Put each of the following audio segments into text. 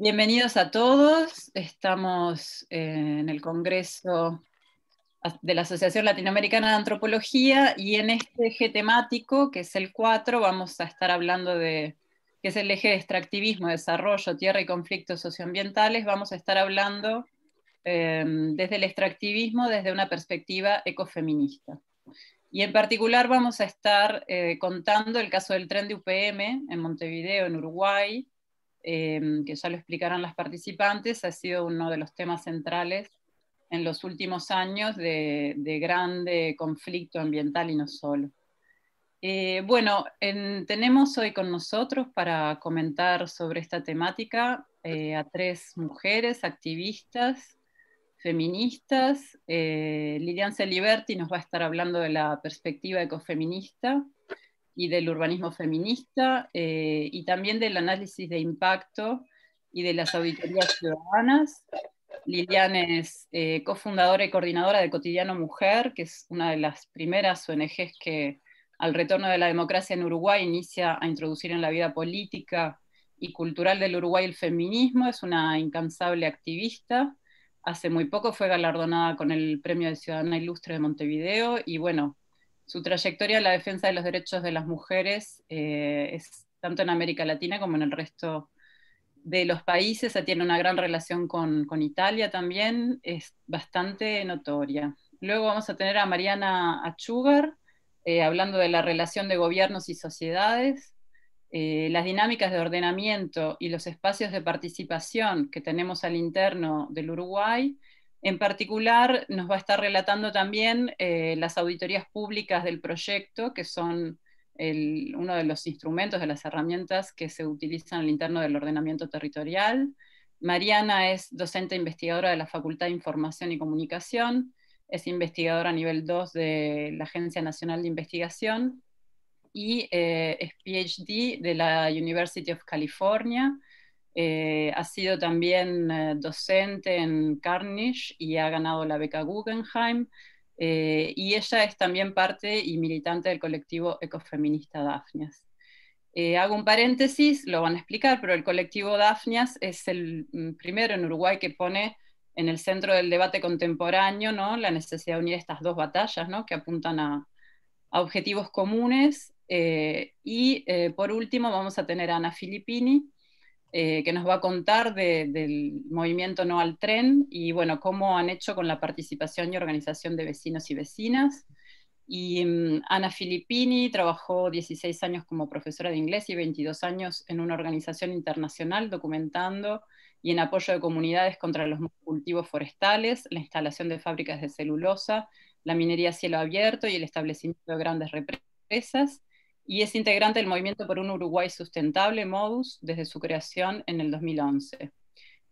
Bienvenidos a todos. Estamos eh, en el Congreso de la Asociación Latinoamericana de Antropología y en este eje temático, que es el 4, vamos a estar hablando de, que es el eje de extractivismo, desarrollo, tierra y conflictos socioambientales, vamos a estar hablando eh, desde el extractivismo desde una perspectiva ecofeminista. Y en particular vamos a estar eh, contando el caso del tren de UPM en Montevideo, en Uruguay, Em, que ya lo explicarán las participantes, ha sido uno de los temas centrales en los últimos años de, grande conflicto ambiental y no solo. Eh, bueno, tenemos hoy con nosotros para comentar sobre esta temática eh, a tres mujeres activistas, feministas. Eh, Lilian Celiberti nos va a estar hablando de la perspectiva ecofeminista y del urbanismo feminista eh, y también del análisis de impacto y de las auditorías ciudadanas. Lilian es eh, cofundadora y coordinadora de Cotidiano Mujer, que es una de las primeras ONGs que al retorno de la democracia en Uruguay inicia a introducir en la vida política y cultural del Uruguay el feminismo. Es una incansable activista. Hace muy poco fue galardonada con el Premio de Ciudadana Ilustre de Montevideo y bueno, su trayectoria en la defensa de los derechos de las mujeres eh, es tanto en América Latina como en el resto de los países. Tiene una gran relación con, Italia también, es bastante notoria. Luego vamos a tener a Mariana Achugar, eh, hablando de la relación de gobiernos y sociedades. Eh, las dinámicas de ordenamiento y los espacios de participación que tenemos al interno del Uruguay en particular, nos va a estar relatando también eh, las auditorías públicas del proyecto, que son uno de los instrumentos, de las herramientas que se utilizan al interno del ordenamiento territorial. Mariana es docente investigadora de la Facultad de Información y Comunicación, es investigadora a nivel 2 de la Agencia Nacional de Investigación y eh, es PhD de la University of California eh, ha sido también eh, docente en Carnish y ha ganado la beca Guggenheim. Eh, y ella es también parte y militante del colectivo ecofeminista Dafnias. hago un paréntesis, lo van a explicar, pero el colectivo Dafnias es el mm, primero en Uruguay que pone en el centro del debate contemporáneo la necesidad de unir estas dos batallas que apuntan a, a objetivos comunes. y por último vamos a tener a Ana Filippini, eh, que nos va a contar del movimiento No al Tren y bueno, cómo han hecho con la participación y organización de vecinos y vecinas. Y mm, Ana Filippini trabajó 16 años como profesora de inglés y 22 años en una organización internacional documentando y en apoyo de comunidades contra los cultivos forestales, la instalación de fábricas de celulosa, la minería a cielo abierto y el establecimiento de grandes represas y es integrante del Movimiento por un Uruguay Sustentable, MODUS, desde su creación en el 2011.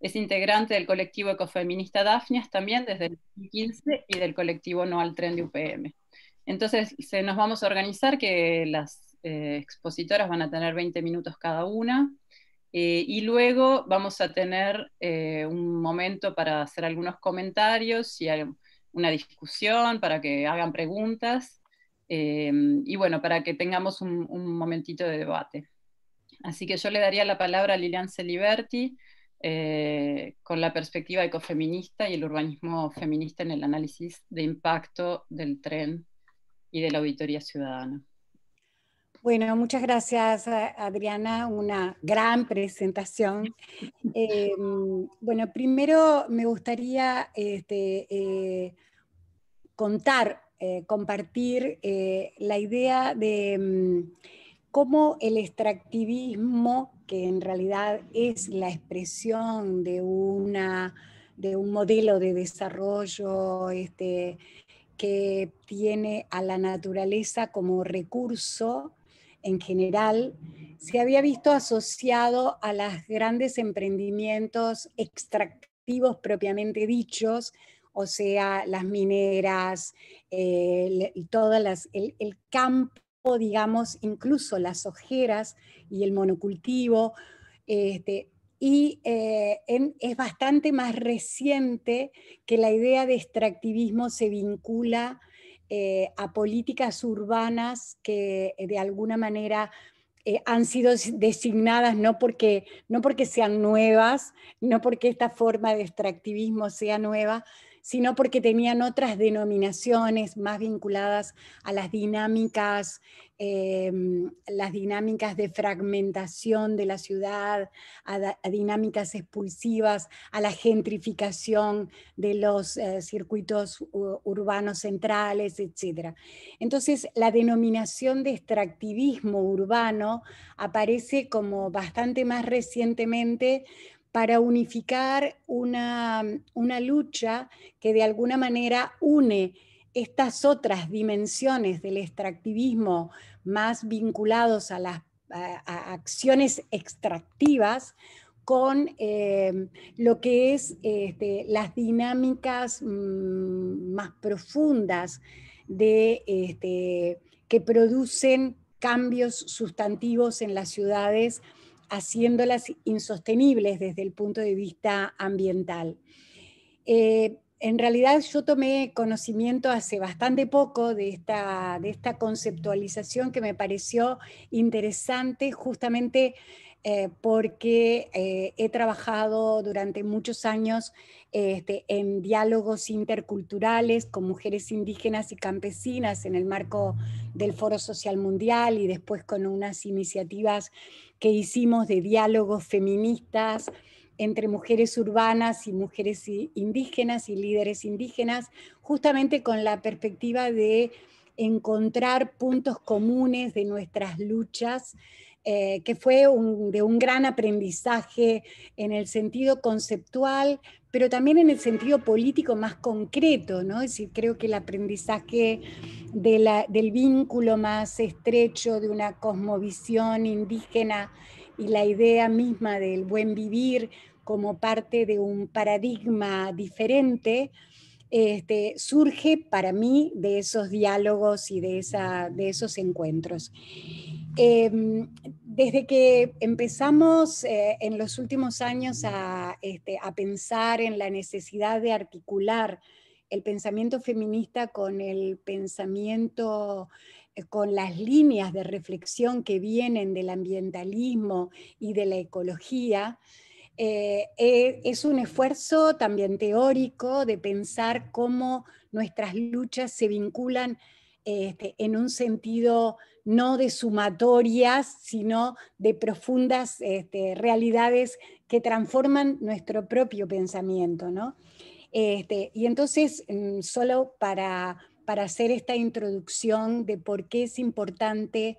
Es integrante del colectivo ecofeminista Dafnias también desde el 2015 y del colectivo No al Tren de UPM. Entonces se nos vamos a organizar que las eh, expositoras van a tener 20 minutos cada una eh, y luego vamos a tener eh, un momento para hacer algunos comentarios y una discusión para que hagan preguntas eh, y bueno, para que tengamos un, momentito de debate. Así que yo le daría la palabra a Lilian Celiberti eh, con la perspectiva ecofeminista y el urbanismo feminista en el análisis de impacto del tren y de la auditoría ciudadana. Bueno, muchas gracias eh, Adriana, una gran presentación. bueno, primero me gustaría este, contar eh, compartir eh, la idea de mm, cómo el extractivismo, que en realidad es la expresión de, de un modelo de desarrollo este, que tiene a la naturaleza como recurso en general, se había visto asociado a los grandes emprendimientos extractivos propiamente dichos, o sea, las mineras, eh, y el, todas el, campo, digamos, incluso las ojeras y el monocultivo. Este, y eh, es bastante más reciente que la idea de extractivismo se vincula eh, a políticas urbanas que de alguna manera han sido designadas no porque sean nuevas, no porque esta forma de extractivismo sea nueva, sino porque tenían otras denominaciones más vinculadas a las dinámicas, eh, las dinámicas de fragmentación de la ciudad, a, dinámicas expulsivas, a la gentrificación de los eh, circuitos urbanos centrales, etc. Entonces, la denominación de extractivismo urbano aparece como bastante más recientemente para unificar una, lucha que de alguna manera une estas otras dimensiones del extractivismo más vinculados a las acciones extractivas con eh, lo que es este, las dinámicas mm, más profundas de, este, que producen cambios sustantivos en las ciudades haciéndolas insostenibles desde el punto de vista ambiental. Eh, en realidad yo tomé conocimiento hace bastante poco de esta, de esta conceptualización que me pareció interesante justamente eh, porque eh, he trabajado durante muchos años este, en diálogos interculturales con mujeres indígenas y campesinas en el marco del Foro Social Mundial y después con unas iniciativas que hicimos de diálogos feministas entre mujeres urbanas y mujeres indígenas y líderes indígenas, justamente con la perspectiva de encontrar puntos comunes de nuestras luchas, eh, que fue de un gran aprendizaje en el sentido conceptual, pero también en el sentido político más concreto, ¿no? Es decir, creo que el aprendizaje del vínculo más estrecho de una cosmovisión indígena y la idea misma del buen vivir como parte de un paradigma diferente, este, surge para mí de esos diálogos y de, esa, de esos encuentros. Em, desde que empezamos eh, en los últimos años este, a, pensar en la necesidad de articular el pensamiento feminista con el pensamiento, eh, con las líneas de reflexión que vienen del ambientalismo y de la ecología, eh, es un esfuerzo también teórico de pensar cómo nuestras luchas se vinculan este, en un sentido no de sumatorias, sino de profundas este, realidades que transforman nuestro propio pensamiento. ¿no? Este, y entonces, mm, solo para, hacer esta introducción de por qué es importante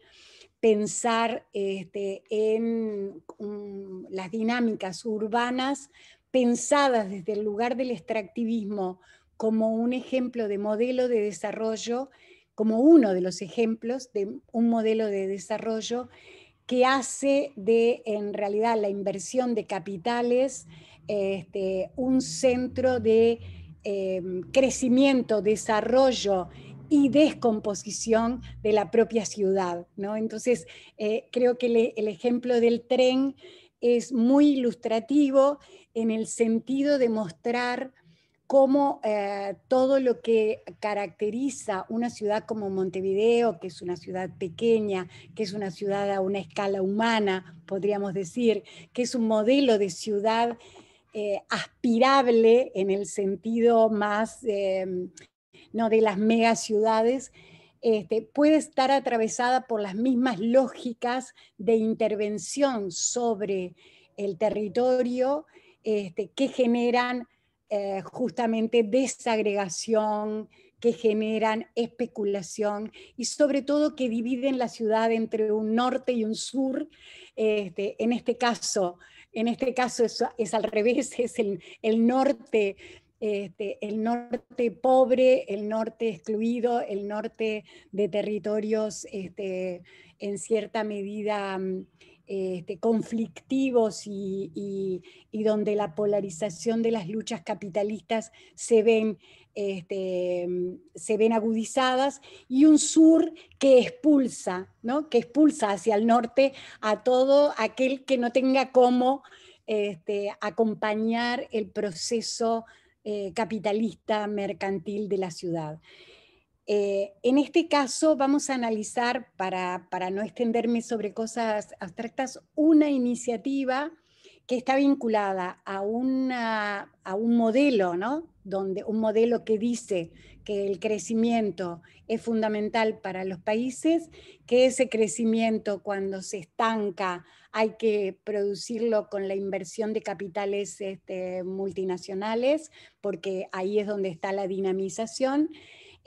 pensar este, en mm, las dinámicas urbanas pensadas desde el lugar del extractivismo como un ejemplo de modelo de desarrollo como uno de los ejemplos de un modelo de desarrollo que hace de, en realidad, la inversión de capitales este, un centro de em, crecimiento, desarrollo y descomposición de la propia ciudad. ¿no? Entonces, eh, creo que el ejemplo del tren es muy ilustrativo en el sentido de mostrar cómo eh, todo lo que caracteriza una ciudad como Montevideo, que es una ciudad pequeña, que es una ciudad a una escala humana, podríamos decir, que es un modelo de ciudad eh, aspirable en el sentido más em, no de las megaciudades, este, puede estar atravesada por las mismas lógicas de intervención sobre el territorio este, que generan eh, justamente desagregación, que generan especulación y sobre todo que dividen la ciudad entre un norte y un sur. Este, en este caso, en este caso es, al revés, es el, norte. Este, el norte pobre, el norte excluido, el norte de territorios este, en cierta medida mm, este, conflictivos y, donde la polarización de las luchas capitalistas se ven, este, mm, se ven agudizadas, y un sur que expulsa, que expulsa hacia el norte a todo aquel que no tenga cómo este, acompañar el proceso eh, capitalista mercantil de la ciudad. Eh, en este caso vamos a analizar, para, no extenderme sobre cosas abstractas, una iniciativa que está vinculada a, un modelo, Donde, un modelo que dice que el crecimiento es fundamental para los países, que ese crecimiento cuando se estanca hay que producirlo con la inversión de capitales este, multinacionales, porque ahí es donde está la dinamización.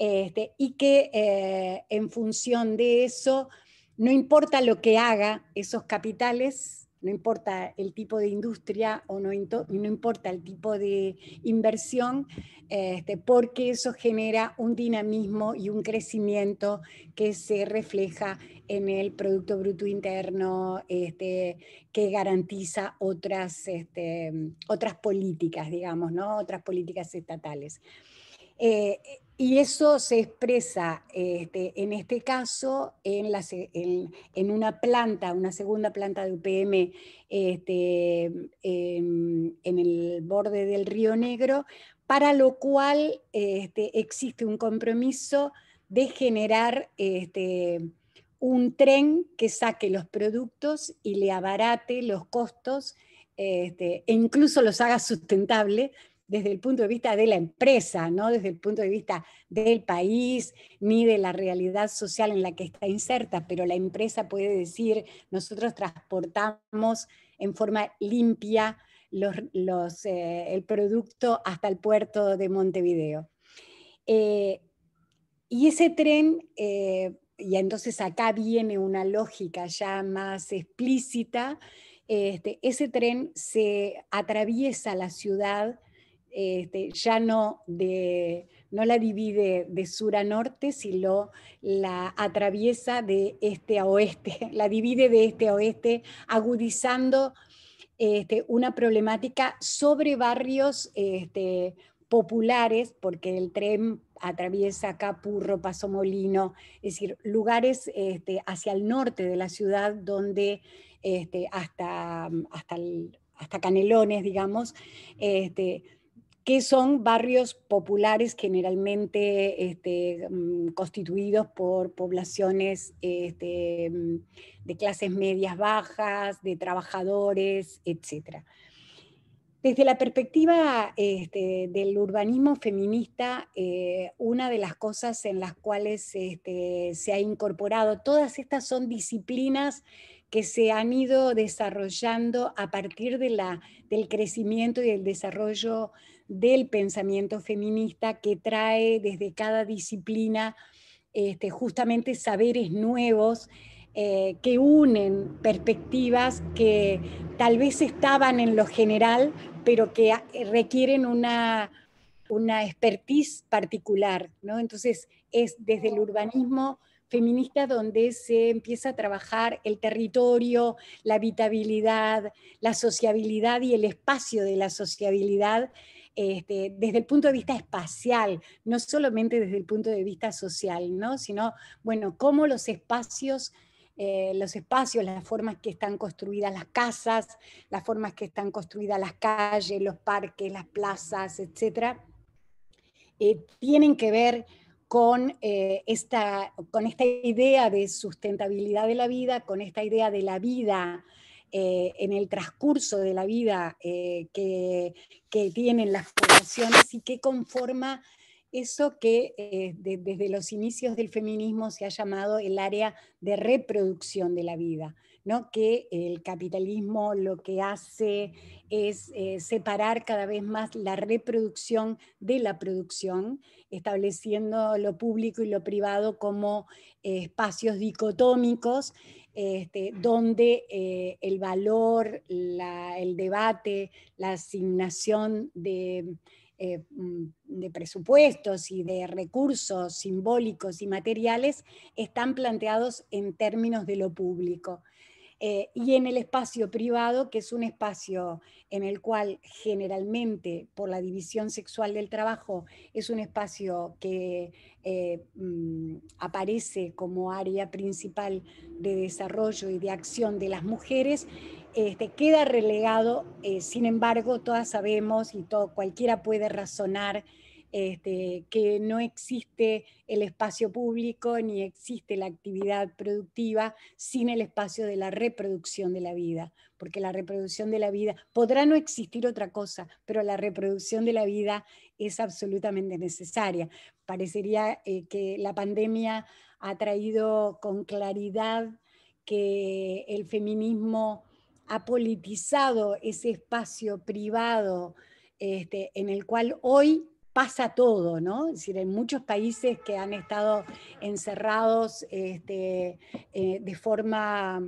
Este, y que eh, en función de eso, no importa lo que haga esos capitales, no importa el tipo de industria o no, no importa el tipo de inversión, este, porque eso genera un dinamismo y un crecimiento que se refleja en el Producto Bruto Interno, este, que garantiza otras, otras políticas, digamos, ¿no? otras políticas estatales. Eh, y eso se expresa este, en este caso en, una planta, una segunda planta de UPM este, en, el borde del Río Negro, para lo cual este, existe un compromiso de generar un tren que saque los productos y le abarate los costos e incluso los haga sustentable, desde el punto de vista de la empresa, no desde el punto de vista del país ni de la realidad social en la que está inserta, pero la empresa puede decir, nosotros transportamos en forma limpia eh, el producto hasta el puerto de Montevideo. Eh, y ese tren, eh, y entonces acá viene una lógica ya más explícita, este, ese tren se atraviesa la ciudad este, ya no, no la divide de sur a norte, sino la atraviesa de este a oeste, la divide de este a oeste, agudizando este, una problemática sobre barrios este, populares, porque el tren atraviesa Capurro, Paso Molino, es decir, lugares hacia el norte de la ciudad donde hasta, hasta, hasta Canelones, digamos, que son barrios populares generalmente este, mm, constituidos por poblaciones este, mm, de clases medias bajas, de trabajadores, etc. Desde la perspectiva este, del urbanismo feminista, eh, una de las cosas en las cuales se ha incorporado, todas estas son disciplinas que se han ido desarrollando a partir de la, del crecimiento y el desarrollo del pensamiento feminista que trae desde cada disciplina este, justamente saberes nuevos eh, que unen perspectivas que tal vez estaban en lo general, pero que ah, eh, requieren una, una expertise particular. ¿no? Entonces es desde el urbanismo feminista donde se empieza a trabajar el territorio, la habitabilidad, la sociabilidad y el espacio de la sociabilidad este, desde el punto de vista espacial, no solamente desde el punto de vista social, ¿no? sino, bueno, cómo los espacios... Eh, los espacios, las formas que están construidas las casas, las formas que están construidas las calles, los parques, las plazas, etc., eh, tienen que ver con, eh, esta, con esta idea de sustentabilidad de la vida, con esta idea de la vida eh, en el transcurso de la vida eh, que, tienen las poblaciones y que conforma eso que eh, desde los inicios del feminismo se ha llamado el área de reproducción de la vida, que el capitalismo lo que hace es separar cada vez más la reproducción de la producción, estableciendo lo público y lo privado como espacios dicotómicos este, donde eh, el valor, el debate, la asignación eh, mm, de, presupuestos y de recursos simbólicos y materiales están planteados en términos de lo público. Eh, y en el espacio privado, que es un espacio en el cual generalmente por la división sexual del trabajo es un espacio que eh, mm, aparece como área principal de desarrollo y de acción de las mujeres, este, queda relegado, eh, sin embargo, todas sabemos y todo, cualquiera puede razonar este, que no existe el espacio público ni existe la actividad productiva sin el espacio de la reproducción de la vida, porque la reproducción de la vida podrá no existir otra cosa, pero la reproducción de la vida es absolutamente necesaria. Parecería eh, que la pandemia ha traído con claridad que el feminismo ha politizado ese espacio privado este, en el cual hoy pasa todo, ¿no? Es decir, hay muchos países que han estado encerrados este, eh, de forma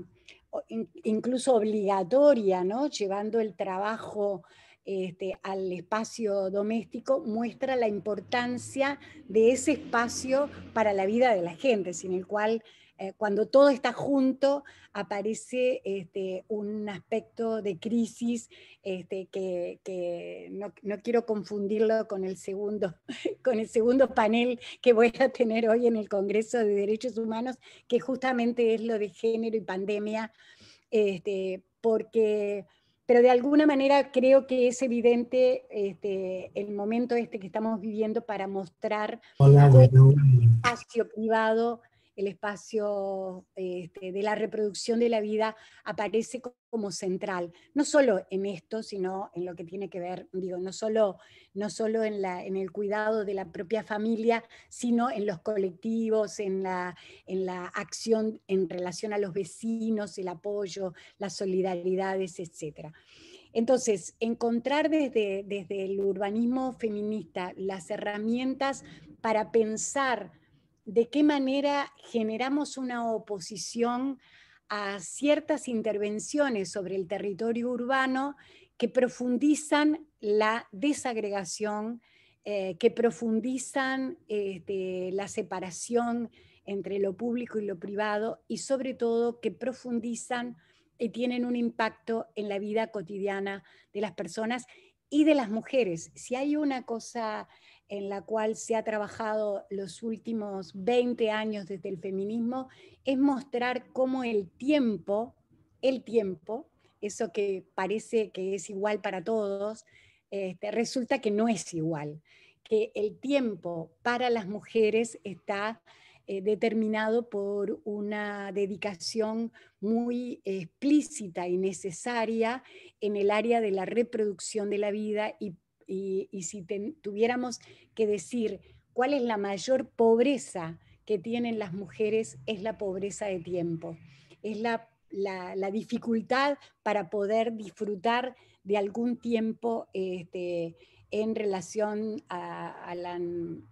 incluso obligatoria, ¿no? Llevando el trabajo este, al espacio doméstico, muestra la importancia de ese espacio para la vida de la gente, sin el cual eh, cuando todo está junto, aparece este, un aspecto de crisis este, que, no, quiero confundirlo con el, segundo, con el segundo panel que voy a tener hoy en el Congreso de Derechos Humanos, que justamente es lo de género y pandemia, este, porque pero de alguna manera creo que es evidente el momento este que estamos viviendo para mostrar un espacio privado el espacio este, de la reproducción de la vida aparece como central, no solo en esto, sino en lo que tiene que ver, digo, no solo, no en, la, en el cuidado de la propia familia, sino en los colectivos, en la, en la acción en relación a los vecinos, el apoyo, las solidaridades, etc. Entonces, encontrar desde, desde el urbanismo feminista las herramientas para pensar de qué manera generamos una oposición a ciertas intervenciones sobre el territorio urbano que profundizan la desagregación, eh, que profundizan este, la separación entre lo público y lo privado y sobre todo que profundizan y tienen un impacto en la vida cotidiana de las personas y de las mujeres. Si hay una cosa en la cual se ha trabajado los últimos 20 años desde el feminismo, es mostrar cómo el tiempo, el tiempo, eso que parece que es igual para todos, este, resulta que no es igual, que el tiempo para las mujeres está eh, determinado por una dedicación muy explícita y necesaria en el área de la reproducción de la vida y y, si tuviéramos que decir cuál es la mayor pobreza que tienen las mujeres, es la pobreza de tiempo, es la, dificultad para poder disfrutar de algún tiempo este, en relación a, las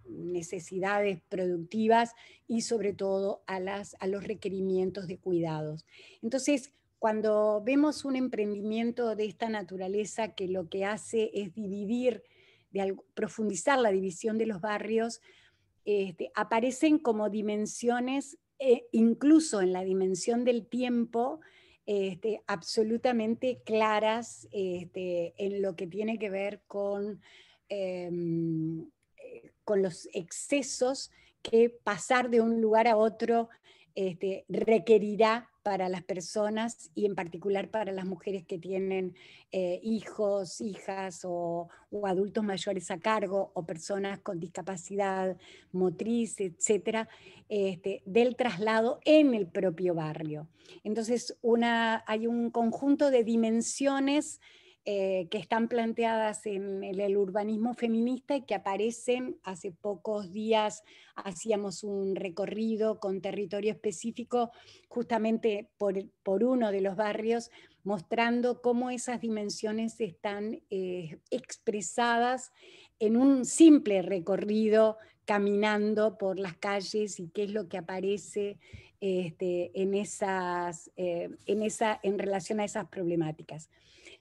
necesidades productivas y sobre todo a, las, a los requerimientos de cuidados. Entonces, cuando vemos un emprendimiento de esta naturaleza que lo que hace es dividir, profundizar la división de los barrios, este, aparecen como dimensiones, eh, incluso en la dimensión del tiempo, este, absolutamente claras este, en lo que tiene que ver con, em, eh, con los excesos que pasar de un lugar a otro este, requerirá para las personas y en particular para las mujeres que tienen eh, hijos, hijas o, adultos mayores a cargo o personas con discapacidad motriz, etcétera, este, del traslado en el propio barrio. Entonces, hay un conjunto de dimensiones eh, que están planteadas en el, urbanismo feminista y que aparecen hace pocos días, hacíamos un recorrido con territorio específico justamente por, por uno de los barrios, mostrando cómo esas dimensiones están eh, expresadas en un simple recorrido caminando por las calles y qué es lo que aparece este, en, esas, eh, en, esa, en relación a esas problemáticas.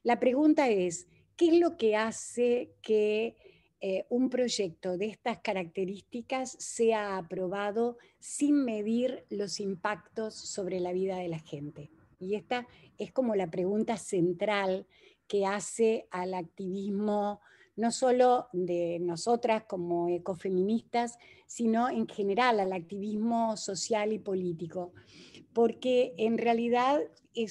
La pregunta es, ¿qué es lo que hace que eh, un proyecto de estas características sea aprobado sin medir los impactos sobre la vida de la gente. Y esta es como la pregunta central que hace al activismo no solo de nosotras como ecofeministas, sino en general al activismo social y político, porque en realidad eh,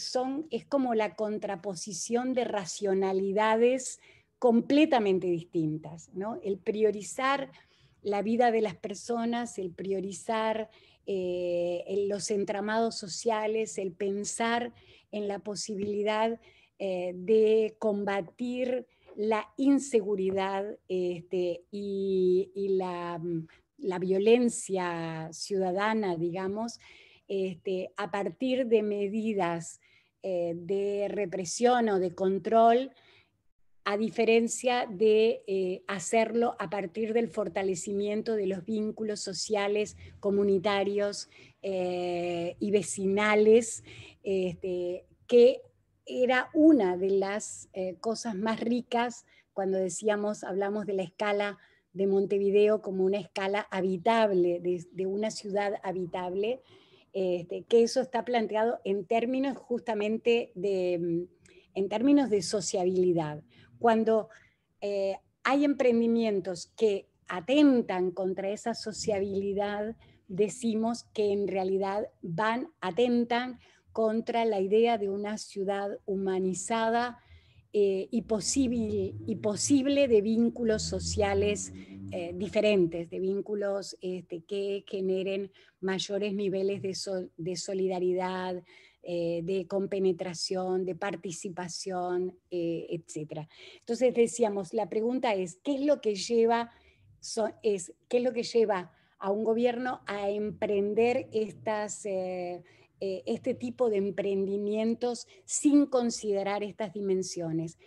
es como la contraposición de racionalidades completamente distintas, ¿no? El priorizar la vida de las personas, el priorizar eh, los entramados sociales, el pensar en la posibilidad eh, de combatir la inseguridad este, y, mm, la, violencia ciudadana, digamos, este, a partir de medidas eh, de represión o de control, a diferencia de eh, hacerlo a partir del fortalecimiento de los vínculos sociales, comunitarios eh, y vecinales, este, que era una de las eh, cosas más ricas cuando decíamos, hablamos de la escala de Montevideo como una escala habitable, de, una ciudad habitable, este, que eso está planteado en términos justamente de, mm, en términos de sociabilidad. Cuando eh, hay emprendimientos que atentan contra esa sociabilidad, decimos que en realidad van, atentan contra la idea de una ciudad humanizada eh, y, posible, y posible de vínculos sociales eh, diferentes, de vínculos este, que generen mayores niveles de, de solidaridad, eh, de compenetración, de participación, etc. Entonces decíamos, la pregunta es, ¿qué es lo que lleva, es, ¿qué es lo que lleva a un gobierno a emprender estas... Eh, este tipo de emprendimientos sin considerar estas dimensiones.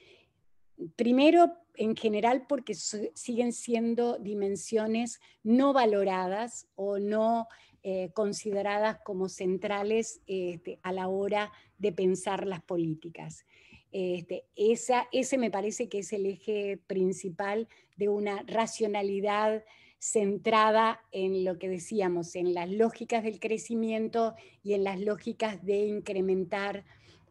Primero, en general, porque siguen siendo dimensiones no valoradas o no eh, consideradas como centrales este, a la hora de pensar las políticas. Este, esa, ese me parece que es el eje principal de una racionalidad centrada en lo que decíamos, en las lógicas del crecimiento y en las lógicas de incrementar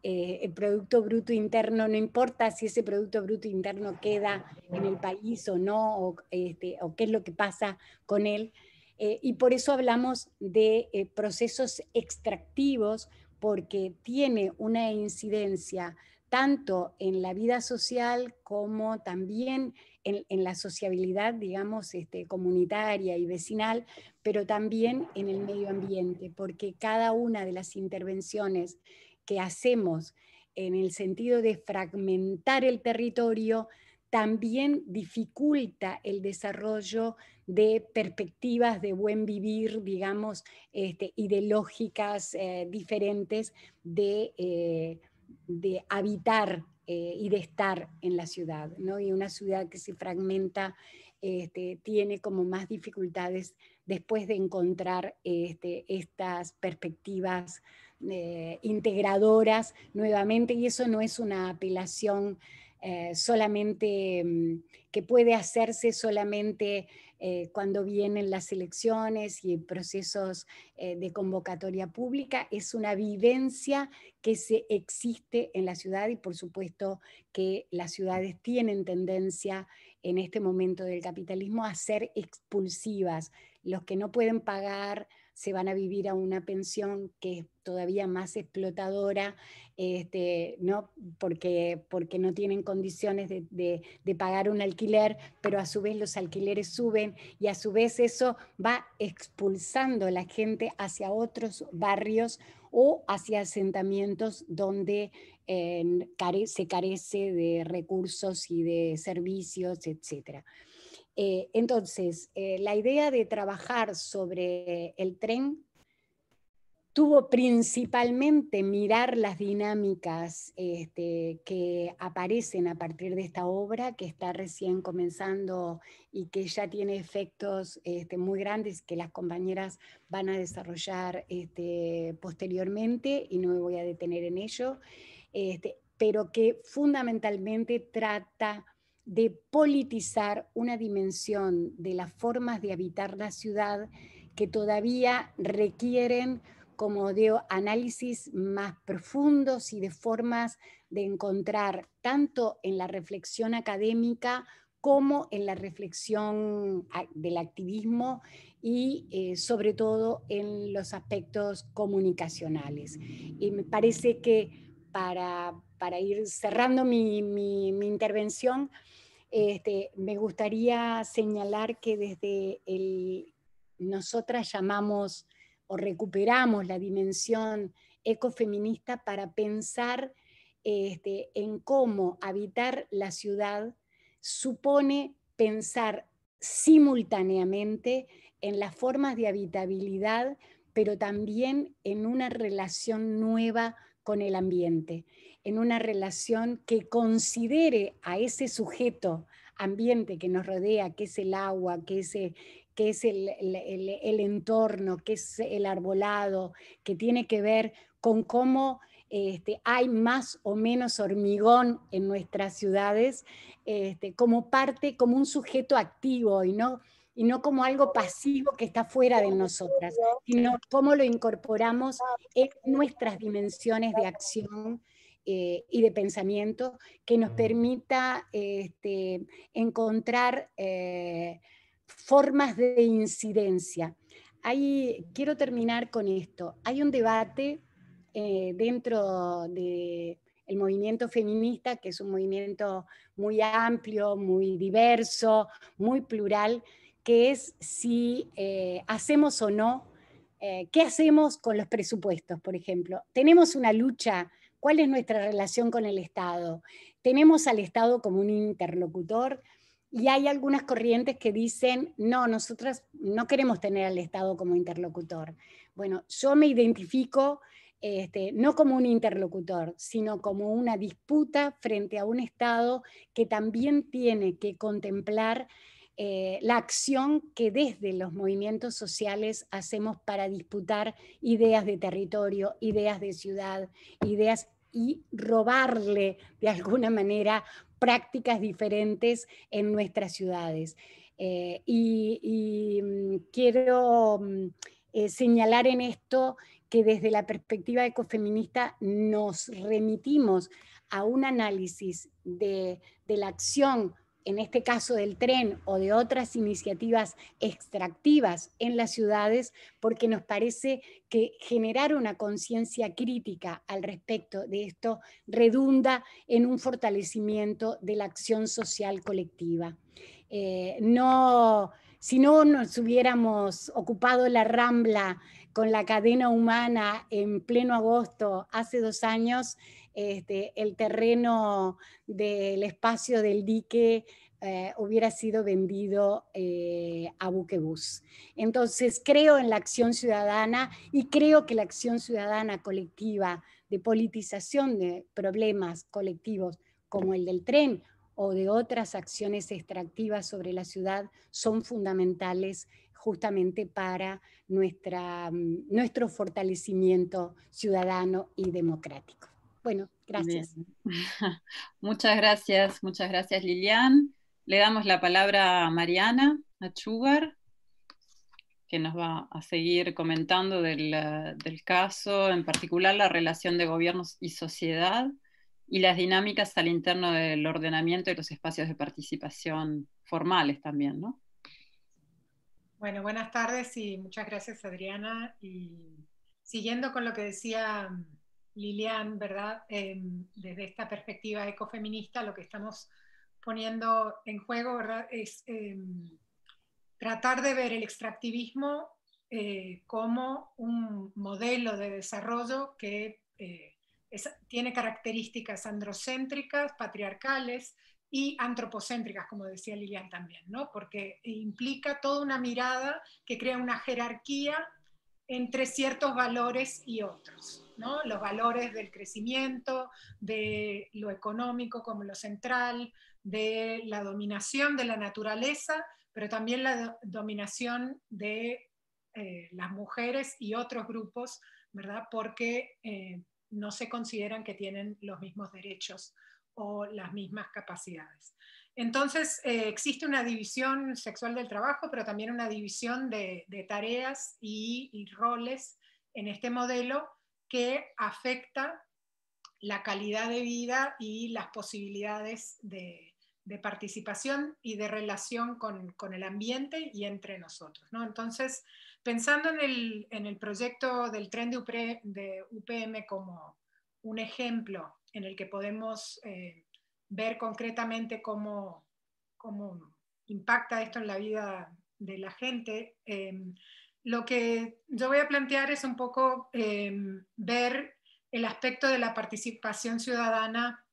eh, el Producto Bruto Interno, no importa si ese Producto Bruto Interno queda en el país o no, o, este, qué es lo que pasa con él. Eh, y por eso hablamos de eh, procesos extractivos, porque tiene una incidencia tanto en la vida social como también en en, la sociabilidad, digamos, este, comunitaria y vecinal, pero también en el medio ambiente, porque cada una de las intervenciones que hacemos en el sentido de fragmentar el territorio, también dificulta el desarrollo de perspectivas de buen vivir, digamos, este, y eh, diferentes de, eh, de habitar eh, y de estar en la ciudad, Y una ciudad que se fragmenta este, tiene como más dificultades después de encontrar este, estas perspectivas eh, integradoras nuevamente, y eso no es una apelación eh, solamente mm, que puede hacerse solamente eh, cuando vienen las elecciones y procesos eh, de convocatoria pública, es una vivencia que se existe en la ciudad y por supuesto que las ciudades tienen tendencia en este momento del capitalismo a ser expulsivas. Los que no pueden pagar se van a vivir a una pensión que es todavía más explotadora, este, ¿no? Porque, porque no tienen condiciones de, pagar un alquiler, pero a su vez los alquileres suben y a su vez eso va expulsando a la gente hacia otros barrios o hacia asentamientos donde eh, se carece de recursos y de servicios, etcétera. Eh, entonces, eh, la idea de trabajar sobre el tren tuvo principalmente mirar las dinámicas este, que aparecen a partir de esta obra que está recién comenzando y que ya tiene efectos este, muy grandes que las compañeras van a desarrollar este, posteriormente y no me voy a detener en ello, pero que fundamentalmente trata de politizar una dimensión de las formas de habitar la ciudad que todavía requieren como de análisis más profundos y de formas de encontrar tanto en la reflexión académica como en la reflexión del activismo y eh, sobre todo en los aspectos comunicacionales. Y me parece que para, para ir cerrando mi intervención, este, me gustaría señalar que desde el, nosotras llamamos o recuperamos la dimensión ecofeminista para pensar este, en cómo habitar la ciudad supone pensar simultáneamente en las formas de habitabilidad, pero también en una relación nueva con el ambiente en una relación que considere a ese sujeto ambiente que nos rodea, que es el agua, que es, el, que es el, entorno, que es el arbolado, que tiene que ver con cómo este, hay más o menos hormigón en nuestras ciudades este, como parte, como un sujeto activo y no, y no como algo pasivo que está fuera de nosotras, sino cómo lo incorporamos en nuestras dimensiones de acción eh, y de pensamiento que nos mm. permita este, encontrar eh, formas de incidencia. quiero terminar con esto. Hay un debate eh, dentro del movimiento feminista, que es un movimiento muy amplio, muy diverso, muy plural, que es si hacemos o no, qué hacemos con los presupuestos, por ejemplo. Tenemos una lucha ¿Cuál es nuestra relación con el Estado? Tenemos al Estado como un interlocutor y hay algunas corrientes que dicen, no, nosotras no queremos tener al Estado como interlocutor. Bueno, yo me identifico este, no como un interlocutor, sino como una disputa frente a un Estado que también tiene que contemplar eh, la acción que desde los movimientos sociales hacemos para disputar ideas de territorio, ideas de ciudad, ideas y robarle de alguna manera prácticas diferentes en nuestras ciudades. Eh, y, mm, quiero mm, eh, señalar en esto que desde la perspectiva ecofeminista nos remitimos a un análisis de, de la acción en este caso del tren o de otras iniciativas extractivas en las ciudades, porque nos parece que generar una conciencia crítica al respecto de esto redunda en un fortalecimiento de la acción social colectiva. Eh, no, si no nos hubiéramos ocupado la rambla con la cadena humana en pleno agosto hace dos años, este, el terreno del espacio del dique eh, hubiera sido vendido eh, a Buquebus. Entonces, creo en la acción ciudadana y creo que la acción ciudadana colectiva de politización de problemas colectivos como el del tren o de otras acciones extractivas sobre la ciudad son fundamentales justamente para mm, nuestro fortalecimiento ciudadano y democrático. Bueno, gracias. Muchas gracias, muchas gracias Lilian. Le damos la palabra a Mariana Achugar, que nos va a seguir comentando del, eh, del caso, en particular la relación de gobiernos y sociedad y las dinámicas al interno del ordenamiento y los espacios de participación formales también, ¿no? Bueno, buenas tardes y muchas gracias Adriana. Y siguiendo con lo que decía Lilian, ¿verdad? Em, desde esta perspectiva ecofeminista, lo que estamos poniendo en juego, ¿verdad? Es em, tratar de ver el extractivismo eh, como un modelo de desarrollo que eh, tiene características androcéntricas, patriarcales y antropocéntricas, como decía Lilian también, ¿no? Porque implica toda una mirada que crea una jerarquía entre ciertos valores y otros, Los valores del crecimiento, de lo económico como lo central, de la dominación de la naturaleza, pero también la dominación de eh, las mujeres y otros grupos, ¿verdad? Porque eh, no se consideran que tienen los mismos derechos o las mismas capacidades. Entonces, eh, existe una división sexual del trabajo, pero también una división de, tareas y, roles en este modelo que afecta la calidad de vida y las posibilidades de, participación y de relación con, el ambiente y entre nosotros. Entonces, pensando en el, proyecto del tren de, de, UPM como un ejemplo en el que podemos... Eh, ver concretamente cómo, cómo impacta esto en la vida de la gente. Em, lo que yo voy a plantear es un poco em, ver el aspecto de la participación ciudadana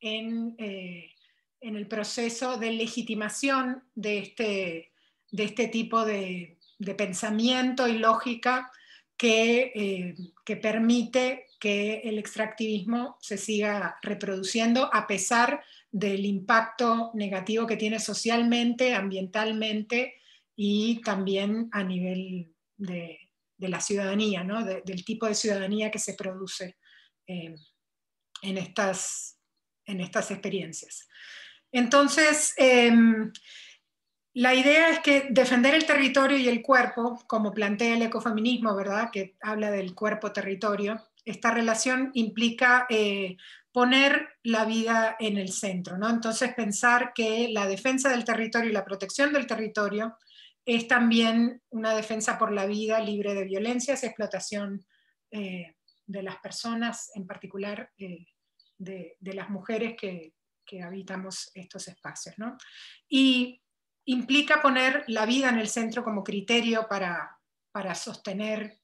eh, en, el proceso de legitimación de este, de este tipo de, pensamiento y lógica que, eh, que permite que el extractivismo se siga reproduciendo a pesar del impacto negativo que tiene socialmente, ambientalmente y también a nivel de, la ciudadanía, ¿no? del tipo de ciudadanía que se produce eh, en, estas, en estas experiencias. Entonces, eh, la idea es que defender el territorio y el cuerpo, como plantea el ecofeminismo, ¿verdad? Que habla del cuerpo-territorio, esta relación implica eh, poner la vida en el centro, ¿no? Entonces pensar que la defensa del territorio y la protección del territorio es también una defensa por la vida libre de violencias y explotación eh, de las personas, en particular eh, de, las mujeres que, habitamos estos espacios. ¿no? Y implica poner la vida en el centro como criterio para, sostener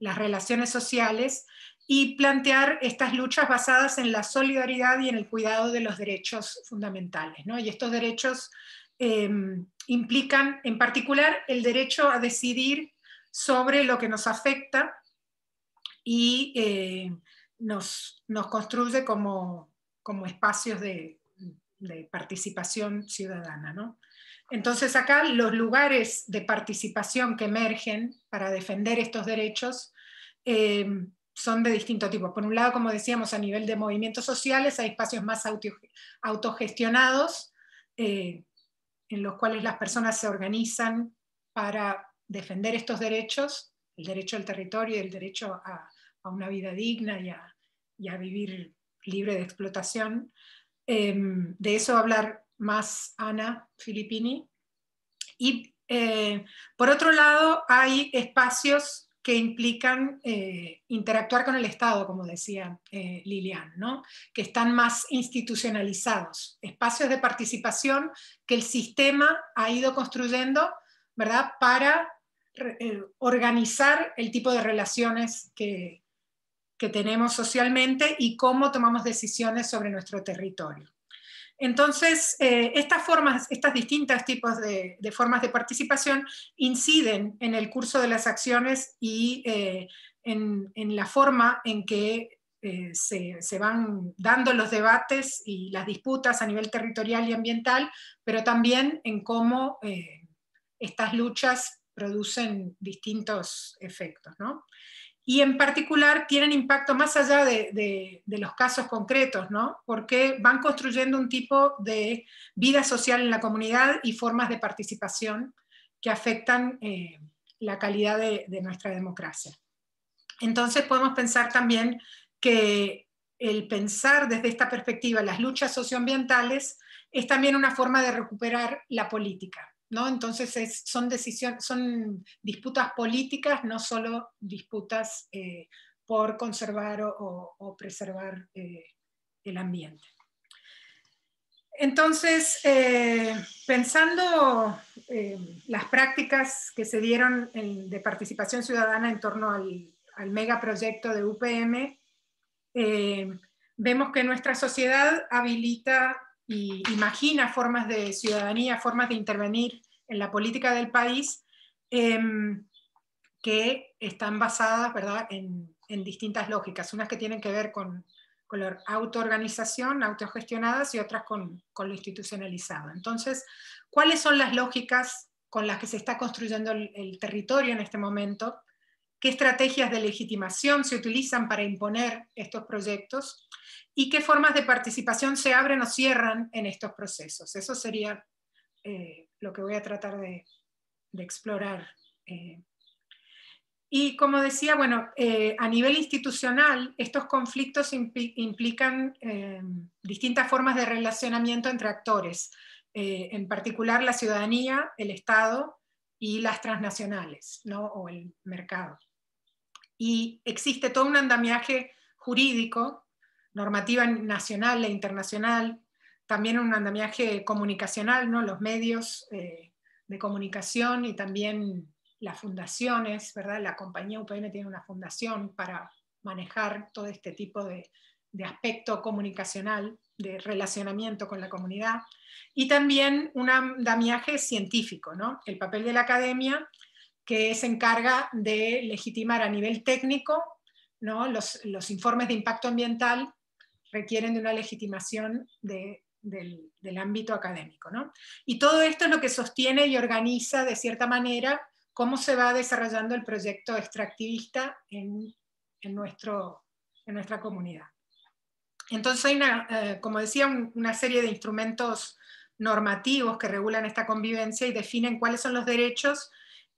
las relaciones sociales y plantear estas luchas basadas en la solidaridad y en el cuidado de los derechos fundamentales. ¿no? Y estos derechos em, implican en particular el derecho a decidir sobre lo que nos afecta y eh, nos, construye como, espacios de, de participación ciudadana. ¿no? Entonces acá los lugares de participación que emergen para defender estos derechos eh, son de distinto tipo. Por un lado, como decíamos, a nivel de movimientos sociales hay espacios más autogestionados eh, en los cuales las personas se organizan para defender estos derechos, el derecho al territorio y el derecho a, una vida digna y a, vivir libre de explotación. Eh, de eso hablar más Ana Filippini. Y eh, por otro lado, hay espacios que implican eh, interactuar con el Estado, como decía eh, Lilian, ¿no? que están más institucionalizados, espacios de participación que el sistema ha ido construyendo ¿verdad? para organizar el tipo de relaciones que, que tenemos socialmente y cómo tomamos decisiones sobre nuestro territorio. Entonces, eh, estas formas, estas distintas tipos de, formas de participación inciden en el curso de las acciones y eh, en, la forma en que eh, se, se, van dando los debates y las disputas a nivel territorial y ambiental, pero también en cómo estas luchas producen distintos efectos. ¿no? y en particular tienen impacto más allá de, los casos concretos, Porque van construyendo un tipo de vida social en la comunidad y formas de participación que afectan eh, la calidad de, nuestra democracia. Entonces podemos pensar también que el pensar desde esta perspectiva las luchas socioambientales es también una forma de recuperar la política. Entonces son, son disputas políticas, no solo disputas eh, por conservar o, preservar eh, el ambiente. Entonces, eh, pensando las prácticas que se dieron de participación ciudadana en torno al, al megaproyecto de UPM, vemos que nuestra sociedad habilita y imagina formas de ciudadanía, formas de intervenir en la política del país em, que están basadas ¿verdad? En, distintas lógicas, unas que tienen que ver con, la autoorganización, autogestionadas y otras con, lo institucionalizado. Entonces, ¿cuáles son las lógicas con las que se está construyendo el territorio en este momento? qué estrategias de legitimación se utilizan para imponer estos proyectos y qué formas de participación se abren o cierran en estos procesos. Eso sería eh, lo que voy a tratar de, explorar. Eh. Y como decía, bueno, eh, a nivel institucional, estos conflictos implican distintas formas de relacionamiento entre actores, en particular la ciudadanía, el Estado y las transnacionales, ¿no? o el mercado y existe todo un andamiaje jurídico, normativa nacional e internacional, también un andamiaje comunicacional, ¿no? los medios eh, de comunicación y también las fundaciones, ¿verdad? La compañía UPN tiene una fundación para manejar todo este tipo de, aspecto comunicacional, de relacionamiento con la comunidad, y también un andamiaje científico, ¿no? El papel de la academia que se encarga de legitimar a nivel técnico, los, informes de impacto ambiental requieren de una legitimación del, ámbito académico. Y todo esto es lo que sostiene y organiza de cierta manera cómo se va desarrollando el proyecto extractivista en, nuestra comunidad. Entonces hay, eh, como decía, una serie de instrumentos normativos que regulan esta convivencia y definen cuáles son los derechos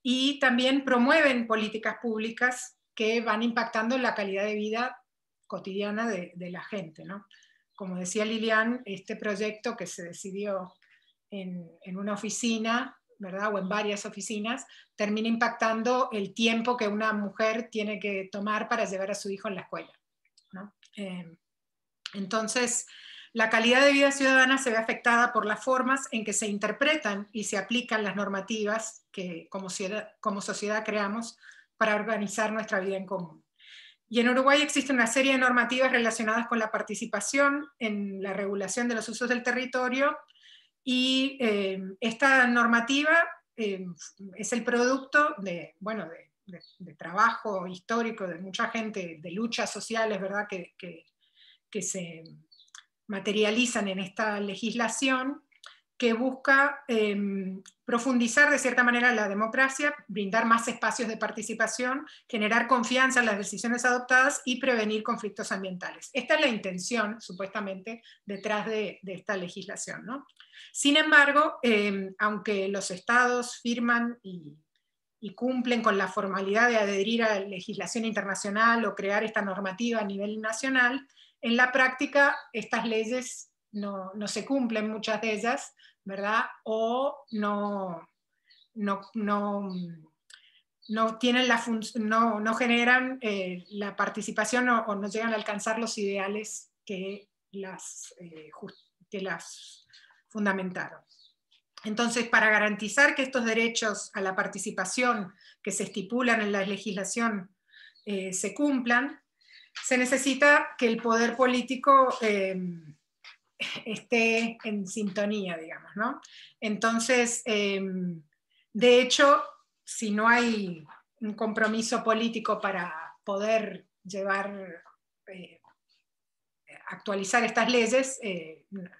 y también promueven políticas públicas que van impactando en la calidad de vida cotidiana de, la gente. ¿no? Como decía Lilian, este proyecto que se decidió en, una oficina, ¿verdad? O en varias oficinas, termina impactando el tiempo que una mujer tiene que tomar para llevar a su hijo a la escuela. Eh, entonces, la calidad de vida ciudadana se ve afectada por las formas en que se interpretan y se aplican las normativas que como sociedad, creamos para organizar nuestra vida en común. Y en Uruguay existe una serie de normativas relacionadas con la participación en la regulación de los usos del territorio y eh, esta normativa eh, es el producto de, bueno, trabajo histórico de mucha gente, de luchas sociales, ¿verdad? que, que se materializan en esta legislación que busca em, profundizar de cierta manera la democracia, brindar más espacios de participación, generar confianza en las decisiones adoptadas y prevenir conflictos ambientales. Esta es la intención, supuestamente, detrás de, esta legislación. ¿no? Sin embargo, em, aunque los estados firman y cumplen con la formalidad de adherir a la legislación internacional o crear esta normativa a nivel nacional, en la práctica estas leyes no, se cumplen, muchas de ellas, ¿verdad? O no, no, tienen no, generan eh, la participación o, no llegan a alcanzar los ideales que las, eh, las fundamentaron. Entonces, para garantizar que estos derechos a la participación que se estipulan en la legislación eh, se cumplan, se necesita que el poder político eh, esté en sintonía, digamos, ¿no? Entonces, eh, de hecho, si no hay un compromiso político para poder llevar, eh, actualizar estas leyes,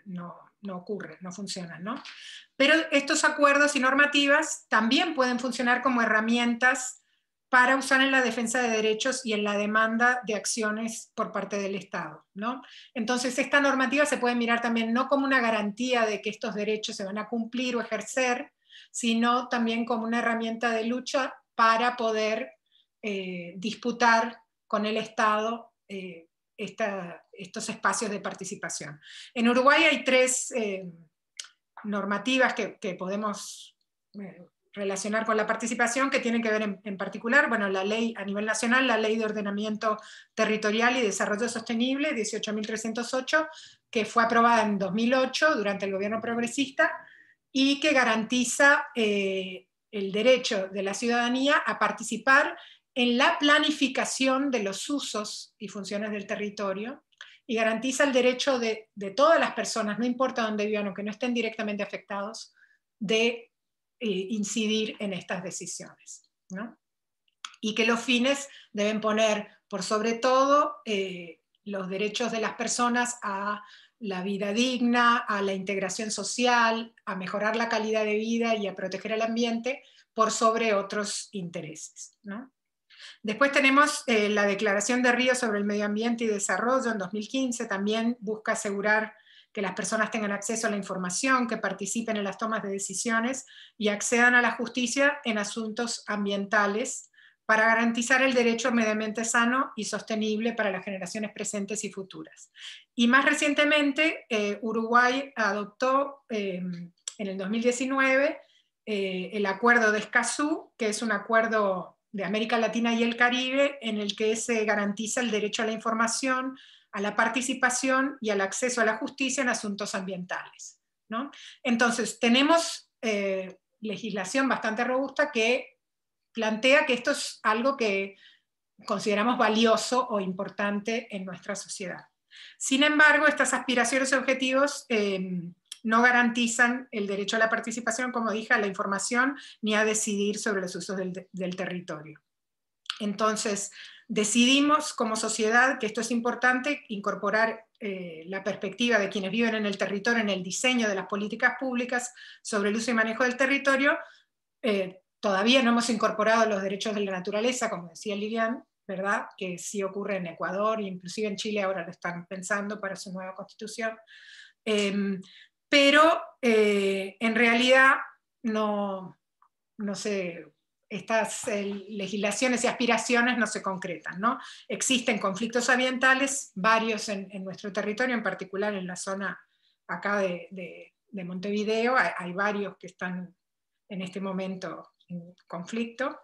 no, ocurre, no funciona. ¿no? Pero estos acuerdos y normativas también pueden funcionar como herramientas para usar en la defensa de derechos y en la demanda de acciones por parte del Estado. ¿no? Entonces, esta normativa se puede mirar también no como una garantía de que estos derechos se van a cumplir o ejercer, sino también como una herramienta de lucha para poder eh, disputar con el Estado eh, estos espacios de participación. En Uruguay hay tres eh, normativas que, que podemos relacionar con la participación, que tienen que ver en, particular, bueno, la ley a nivel nacional, la ley de ordenamiento territorial y desarrollo sostenible, 18.308, que fue aprobada en 2008 durante el gobierno progresista y que garantiza eh, el derecho de la ciudadanía a participar en la planificación de los usos y funciones del territorio y garantiza el derecho de, todas las personas, no importa dónde vivan, o que no estén directamente afectados, de eh, incidir en estas decisiones. Y que los fines deben poner por sobre todo eh, los derechos de las personas a la vida digna, a la integración social, a mejorar la calidad de vida y a proteger el ambiente por sobre otros intereses. Después tenemos eh, la Declaración de Río sobre el Medio Ambiente y Desarrollo en 2015, también busca asegurar que las personas tengan acceso a la información, que participen en las tomas de decisiones y accedan a la justicia en asuntos ambientales para garantizar el derecho a medio ambiente sano y sostenible para las generaciones presentes y futuras. Y más recientemente, eh, Uruguay adoptó em, en el 2019 eh, el acuerdo de Escazú, que es un acuerdo de América Latina y el Caribe, en el que se garantiza el derecho a la información, a la participación y al acceso a la justicia en asuntos ambientales. Entonces, tenemos eh, legislación bastante robusta que plantea que esto es algo que consideramos valioso o importante en nuestra sociedad. Sin embargo, estas aspiraciones y objetivos em, no garantizan el derecho a la participación, como dije, a la información ni a decidir sobre los usos del territorio. Entonces, decidimos como sociedad que esto es importante, incorporar eh, la perspectiva de quienes viven en el territorio en el diseño de las políticas públicas sobre el uso y manejo del territorio. Eh, todavía no hemos incorporado los derechos de la naturaleza, como decía Lilian, ¿verdad? que sí ocurre en Ecuador, e inclusive en Chile ahora lo están pensando para su nueva constitución. Em, pero eh, en realidad no, no se estas eh, legislaciones y aspiraciones no se concretan. ¿no? Existen conflictos ambientales, varios en, nuestro territorio, en particular en la zona acá de, Montevideo, hay, varios que están en este momento en conflicto,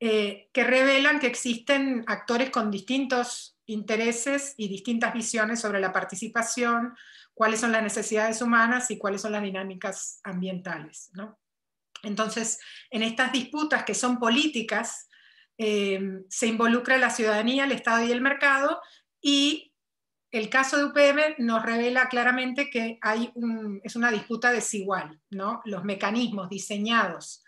eh, que revelan que existen actores con distintos intereses y distintas visiones sobre la participación, cuáles son las necesidades humanas y cuáles son las dinámicas ambientales. ¿no? Entonces, en estas disputas que son políticas, eh, se involucra la ciudadanía, el Estado y el mercado, y el caso de UPM nos revela claramente que hay es una disputa desigual. ¿no? Los mecanismos diseñados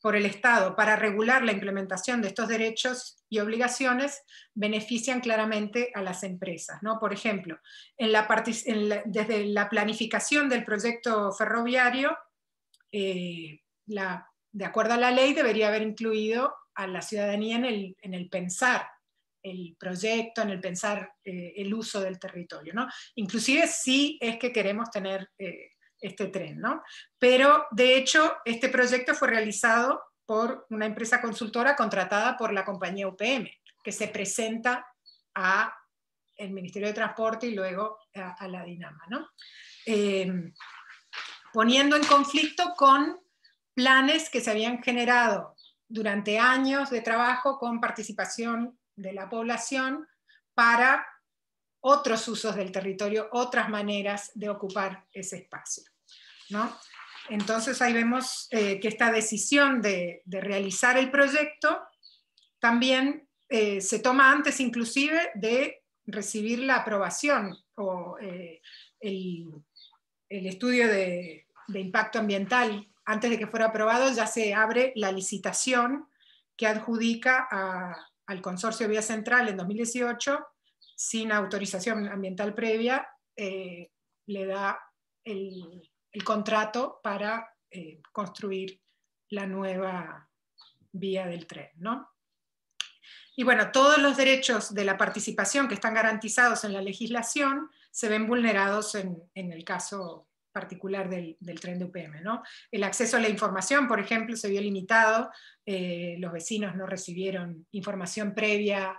por el Estado para regular la implementación de estos derechos y obligaciones benefician claramente a las empresas. ¿no? Por ejemplo, desde la planificación del proyecto ferroviario, eh, de acuerdo a la ley, debería haber incluido a la ciudadanía en el, en el pensar el proyecto, en el pensar eh, el uso del territorio, ¿no? Inclusive si es que queremos tener eh, este tren, ¿no? Pero de hecho este proyecto fue realizado por una empresa consultora contratada por la compañía UPM, que se presenta a el Ministerio de Transporte y luego a, la Dinama, ¿no? Eh, poniendo en conflicto con planes que se habían generado durante años de trabajo con participación de la población para otros usos del territorio, otras maneras de ocupar ese espacio. ¿no? Entonces ahí vemos eh, que esta decisión de, realizar el proyecto también eh, se toma antes inclusive de recibir la aprobación o eh, el, estudio de impacto ambiental antes de que fuera aprobado, ya se abre la licitación que adjudica al consorcio Vía Central en 2018, sin autorización ambiental previa, eh, le da el, contrato para eh, construir la nueva vía del tren. Y bueno, todos los derechos de la participación que están garantizados en la legislación se ven vulnerados en el caso particular del, del, tren de UPM. ¿no? El acceso a la información, por ejemplo, se vio limitado, eh, los vecinos no recibieron información previa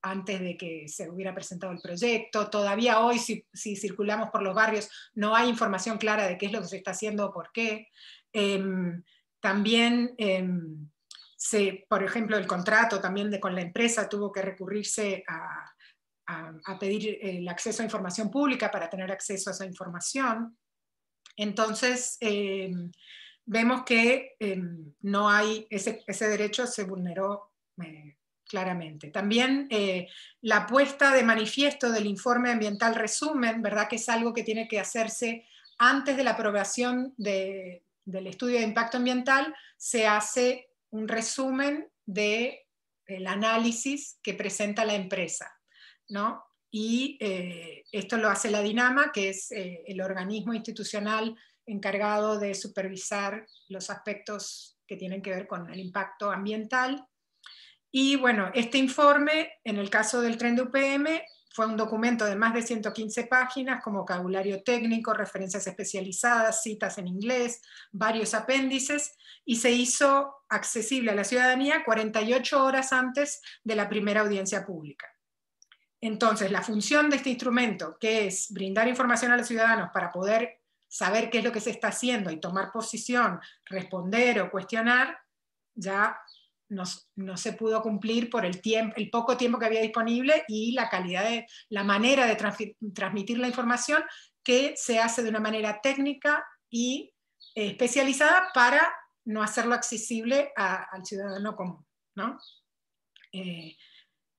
antes de que se hubiera presentado el proyecto, todavía hoy si, si circulamos por los barrios no hay información clara de qué es lo que se está haciendo o por qué. Em, también, em, se, por ejemplo, el contrato también de, con la empresa tuvo que recurrirse a, a pedir eh, el acceso a información pública para tener acceso a esa información. Entonces, em, vemos que em, no hay, ese, derecho se vulneró eh, claramente. También eh, la puesta de manifiesto del informe ambiental resumen, ¿verdad? Que es algo que tiene que hacerse antes de la aprobación del estudio de impacto ambiental, se hace un resumen del el análisis que presenta la empresa. ¿no? y eh, esto lo hace la DINAMA, que es eh, el organismo institucional encargado de supervisar los aspectos que tienen que ver con el impacto ambiental. Y bueno, este informe, en el caso del tren de UPM, fue un documento de más de 115 páginas, con vocabulario técnico, referencias especializadas, citas en inglés, varios apéndices, y se hizo accesible a la ciudadanía 48 horas antes de la primera audiencia pública. Entonces, la función de este instrumento, que es brindar información a los ciudadanos para poder saber qué es lo que se está haciendo y tomar posición, responder o cuestionar, ya no, se pudo cumplir por el, tiempo, el poco tiempo que había disponible y la calidad de la manera de transmitir la información que se hace de una manera técnica y especializada para no hacerlo accesible al ciudadano común. ¿no? Eh,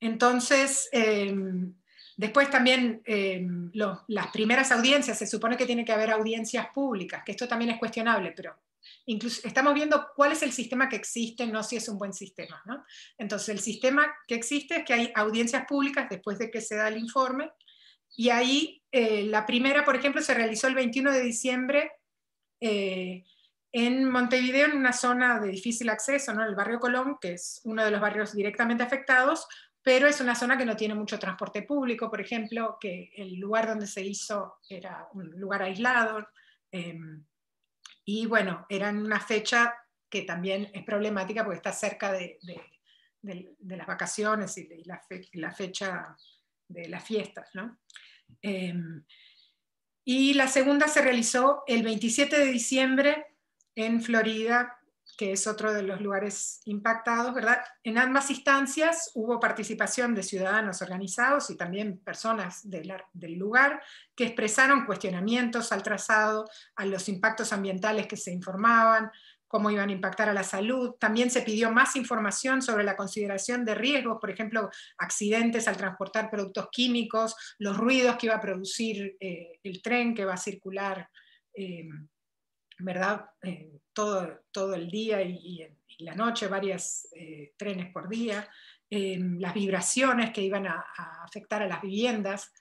entonces, em, después también em, las primeras audiencias, se supone que tiene que haber audiencias públicas, que esto también es cuestionable, pero incluso estamos viendo cuál es el sistema que existe, no si es un buen sistema. ¿no? Entonces, el sistema que existe es que hay audiencias públicas después de que se da el informe, y ahí eh, la primera, por ejemplo, se realizó el 21 de diciembre eh, en Montevideo, en una zona de difícil acceso, ¿no? el barrio Colón, que es uno de los barrios directamente afectados, pero es una zona que no tiene mucho transporte público, por ejemplo, que el lugar donde se hizo era un lugar aislado. Em, y bueno, era una fecha que también es problemática porque está cerca de, las vacaciones y, la, fecha de las fiestas. Em, y la segunda se realizó el 27 de diciembre en Florida, que es otro de los lugares impactados, ¿verdad? En ambas instancias hubo participación de ciudadanos organizados y también personas del, lugar que expresaron cuestionamientos al trazado, a los impactos ambientales que se informaban, cómo iban a impactar a la salud. También se pidió más información sobre la consideración de riesgos, por ejemplo, accidentes al transportar productos químicos, los ruidos que iba a producir eh, el tren que va a circular eh, ¿verdad? Eh, todo, todo el día y, la noche, varios eh, trenes por día, eh, las vibraciones que iban a, afectar a las viviendas.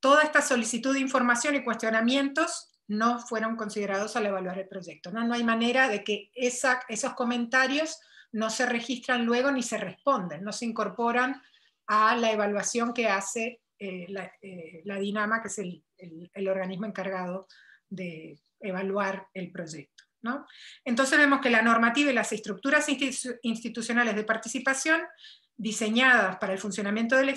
toda esta solicitud de información y cuestionamientos no fueron considerados al evaluar el proyecto. No, hay manera de que esa, esos comentarios no se registran luego ni se responden, no se incorporan a la evaluación que hace la, Dinama, que es el organismo encargado de, evaluar el proyecto. Entonces vemos que la normativa y las estructuras institucionales de participación diseñadas para el funcionamiento del,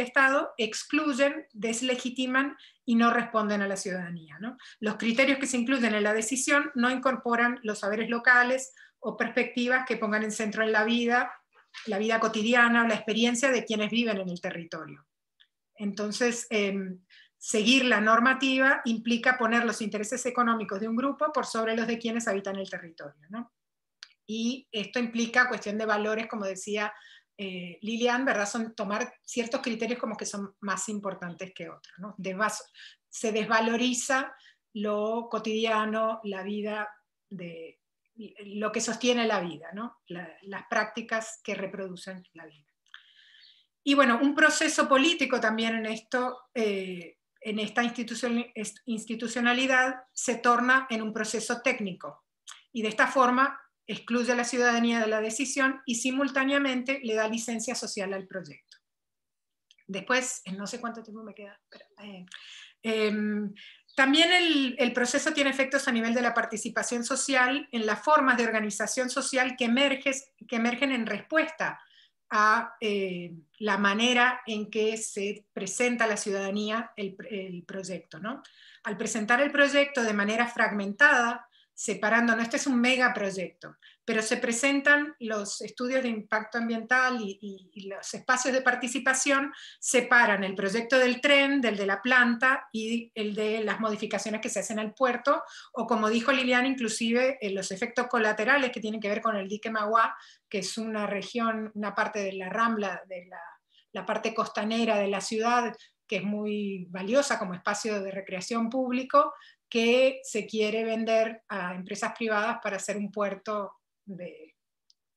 Estado excluyen, deslegitiman y no responden a la ciudadanía. Los criterios que se incluyen en la decisión no incorporan los saberes locales o perspectivas que pongan en centro en la vida, la vida cotidiana o la experiencia de quienes viven en el territorio. Entonces, em, Seguir la normativa implica poner los intereses económicos de un grupo por sobre los de quienes habitan el territorio. ¿no? Y esto implica cuestión de valores, como decía eh, Lilian, ¿verdad? Son tomar ciertos criterios como que son más importantes que otros. ¿no? se desvaloriza lo cotidiano, la vida, de, lo que sostiene la vida, las prácticas que reproducen la vida. Y bueno, un proceso político también en esto eh, en esta institucionalidad se torna en un proceso técnico y de esta forma excluye a la ciudadanía de la decisión y simultáneamente le da licencia social al proyecto. Después, no sé cuánto tiempo me queda. Eh, em, también el, proceso tiene efectos a nivel de la participación social en las formas de organización social que, que emergen en respuesta a eh, la manera en que se presenta a la ciudadanía el, proyecto. ¿no? Al presentar el proyecto de manera fragmentada, separando, no este es un megaproyecto, pero se presentan los estudios de impacto ambiental y, los espacios de participación separan el proyecto del tren del de la planta y el de las modificaciones que se hacen al puerto, o como dijo Liliana, inclusive eh, los efectos colaterales que tienen que ver con el dique Magua, que es una región, una parte de la Rambla, de la parte costanera de la ciudad, que es muy valiosa como espacio de recreación público, que se quiere vender a empresas privadas para hacer un puerto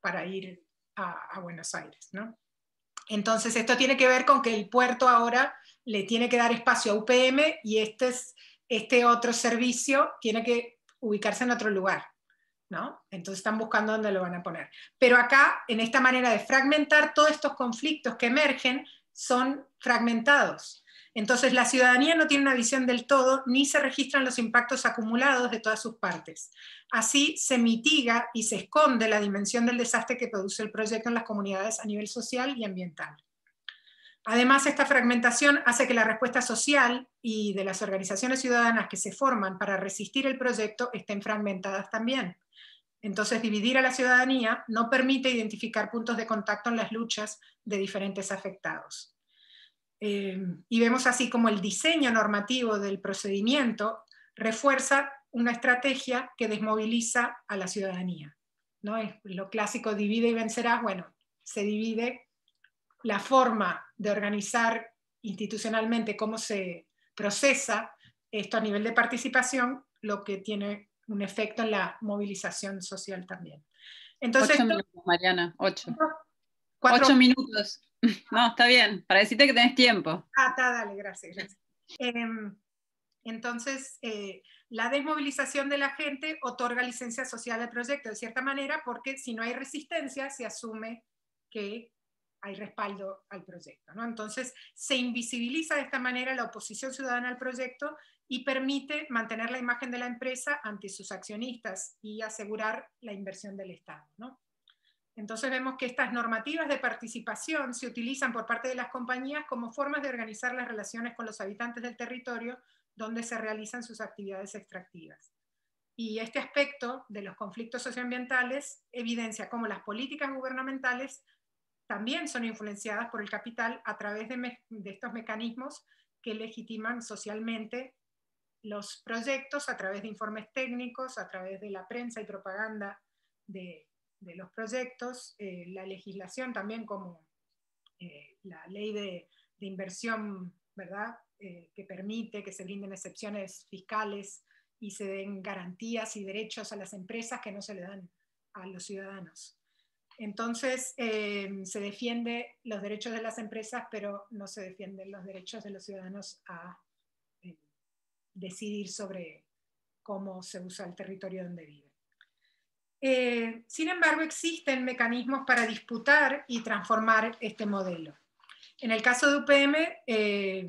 para ir a, Buenos Aires. ¿no? Entonces, esto tiene que ver con que el puerto ahora le tiene que dar espacio a UPM y este, este otro servicio tiene que ubicarse en otro lugar. ¿no? Entonces están buscando dónde lo van a poner. Pero acá, en esta manera de fragmentar, todos estos conflictos que emergen son fragmentados. Entonces, la ciudadanía no tiene una visión del todo ni se registran los impactos acumulados de todas sus partes. Así se mitiga y se esconde la dimensión del desastre que produce el proyecto en las comunidades a nivel social y ambiental. Además, esta fragmentación hace que la respuesta social y de las organizaciones ciudadanas que se forman para resistir el proyecto estén fragmentadas también. Entonces, dividir a la ciudadanía no permite identificar puntos de contacto en las luchas de diferentes afectados. Em, y vemos así como el diseño normativo del procedimiento refuerza una estrategia que desmoviliza a la ciudadanía. ¿no? Es lo clásico divide y vencerás, bueno, se divide la forma de organizar institucionalmente cómo se procesa esto a nivel de participación, lo que tiene un efecto en la movilización social también. Entonces, minutos, Mariana, ocho. Cuatro, ocho minutos. No, está bien, para decirte que tenés tiempo. Ah, está, dale, gracias. Em, entonces, eh, la desmovilización de la gente otorga licencia social al proyecto, de cierta manera, porque si no hay resistencia, se asume que hay respaldo al proyecto. ¿no? Entonces, se invisibiliza de esta manera la oposición ciudadana al proyecto y permite mantener la imagen de la empresa ante sus accionistas y asegurar la inversión del Estado. ¿no? Entonces vemos que estas normativas de participación se utilizan por parte de las compañías como formas de organizar las relaciones con los habitantes del territorio donde se realizan sus actividades extractivas. Y este aspecto de los conflictos socioambientales evidencia cómo las políticas gubernamentales también son influenciadas por el capital a través de, estos mecanismos que legitiman socialmente los proyectos a través de informes técnicos, a través de la prensa y propaganda de, de los proyectos, eh, la legislación también como eh, la ley de, inversión, ¿verdad? Eh, que permite que se brinden excepciones fiscales y se den garantías y derechos a las empresas que no se le dan a los ciudadanos. Entonces, se defiende los derechos de las empresas, pero no se defienden los derechos de los ciudadanos a decidir sobre cómo se usa el territorio donde viven. Eh, sin embargo, existen mecanismos para disputar y transformar este modelo. En el caso de UPM, eh,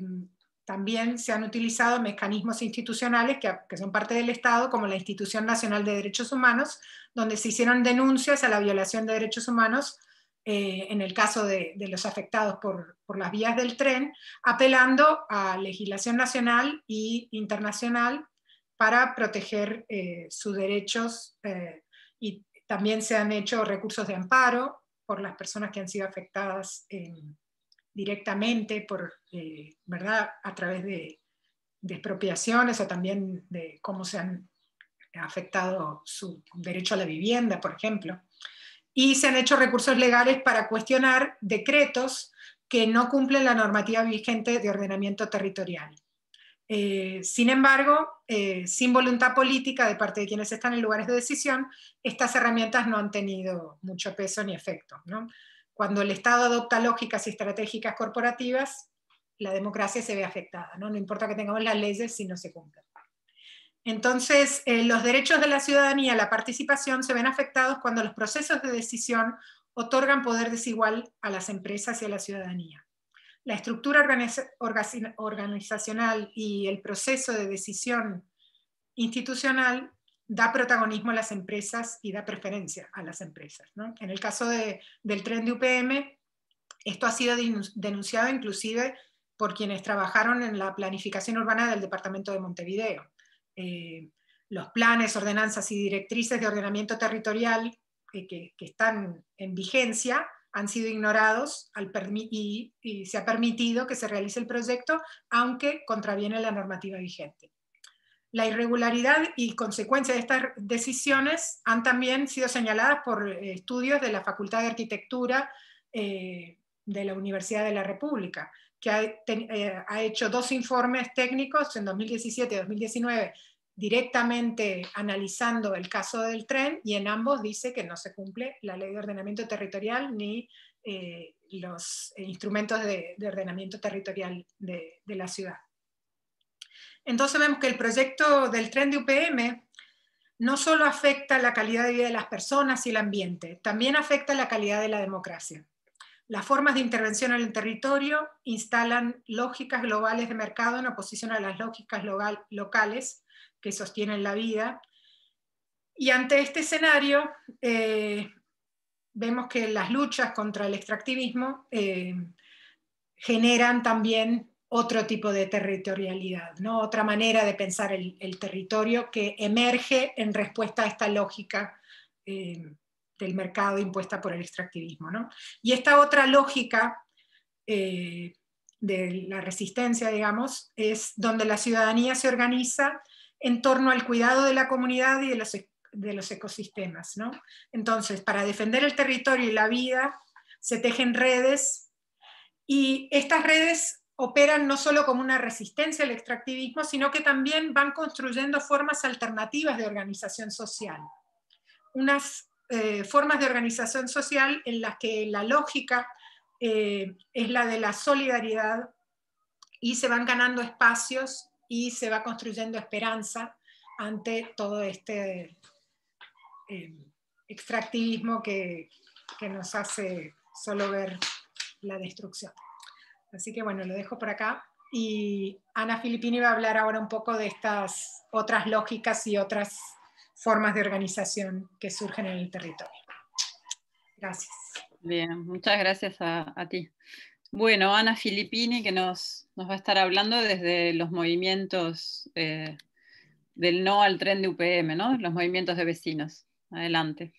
también se han utilizado mecanismos institucionales que, son parte del Estado, como la Institución Nacional de Derechos Humanos, donde se hicieron denuncias a la violación de derechos humanos eh, en el caso de, los afectados por, las vías del tren, apelando a legislación nacional e internacional para proteger sus derechos y también se han hecho recursos de amparo por las personas que han sido afectadas eh, directamente por, eh, ¿verdad? a través de, de, expropiaciones o también de cómo se han afectado su derecho a la vivienda, por ejemplo. Y se han hecho recursos legales para cuestionar decretos que no cumplen la normativa vigente de ordenamiento territorial. Eh, sin embargo, eh, sin voluntad política de parte de quienes están en lugares de decisión, estas herramientas no han tenido mucho peso ni efecto. Cuando el Estado adopta lógicas y estratégicas corporativas, la democracia se ve afectada. No, no importa que tengamos las leyes si no se cumplen. Entonces, eh, los derechos de la ciudadanía la participación se ven afectados cuando los procesos de decisión otorgan poder desigual a las empresas y a la ciudadanía la estructura organizacional y el proceso de decisión institucional da protagonismo a las empresas y da preferencia a las empresas. En el caso del tren de UPM, esto ha sido denunciado inclusive por quienes trabajaron en la planificación urbana del departamento de Montevideo. Eh, los planes, ordenanzas y directrices de ordenamiento territorial eh, que, están en vigencia han sido ignorados y, se ha permitido que se realice el proyecto, aunque contraviene la normativa vigente. La irregularidad y consecuencia de estas decisiones han también sido señaladas por eh, estudios de la Facultad de Arquitectura eh, de la Universidad de la República, que ha, eh, ha, hecho dos informes técnicos en 2017 y 2019 directamente analizando el caso del tren y en ambos dice que no se cumple la ley de ordenamiento territorial ni eh, los instrumentos de, ordenamiento territorial de, la ciudad. Entonces vemos que el proyecto del tren de UPM no solo afecta la calidad de vida de las personas y el ambiente, también afecta la calidad de la democracia. Las formas de intervención en el territorio instalan lógicas globales de mercado en oposición a las lógicas locales que sostienen la vida. Y ante este escenario, eh, vemos que las luchas contra el extractivismo eh, generan también otro tipo de territorialidad, ¿no? otra manera de pensar el, territorio que emerge en respuesta a esta lógica eh, del mercado impuesta por el extractivismo. Y esta otra lógica de la resistencia, digamos, es donde la ciudadanía se organiza en torno al cuidado de la comunidad y de los, e, de los ecosistemas. Entonces, para defender el territorio y la vida, se tejen redes y estas redes operan no solo como una resistencia al extractivismo, sino que también van construyendo formas alternativas de organización social. Unas eh, formas de organización social en las que la lógica eh, es la de la solidaridad y se van ganando espacios y se va construyendo esperanza ante todo este eh, extractivismo que, nos hace solo ver la destrucción. Así que bueno, lo dejo por acá. Y Ana Filippini va a hablar ahora un poco de estas otras lógicas y otras formas de organización que surgen en el territorio. Gracias. Bien, muchas gracias a ti. Bueno, Ana Filippini, que nos, va a estar hablando desde los movimientos eh, del no al tren de UPM, ¿no? los movimientos de vecinos. Adelante.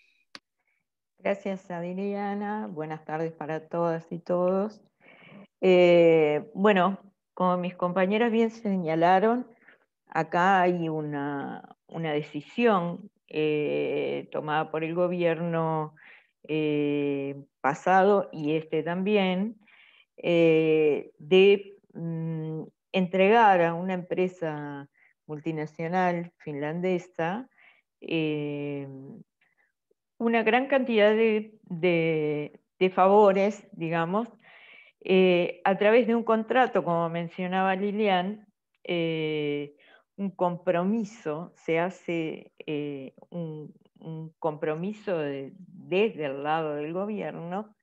Gracias, Adriana. Buenas tardes para todas y todos. Eh, bueno, como mis compañeras bien señalaron, acá hay una, decisión eh, tomada por el gobierno pasado y este también, eh, de mm, entregar a una empresa multinacional finlandesa eh, una gran cantidad de, favores, digamos, eh, a través de un contrato, como mencionaba Lilian, un compromiso, se hace un, compromiso desde el lado del gobierno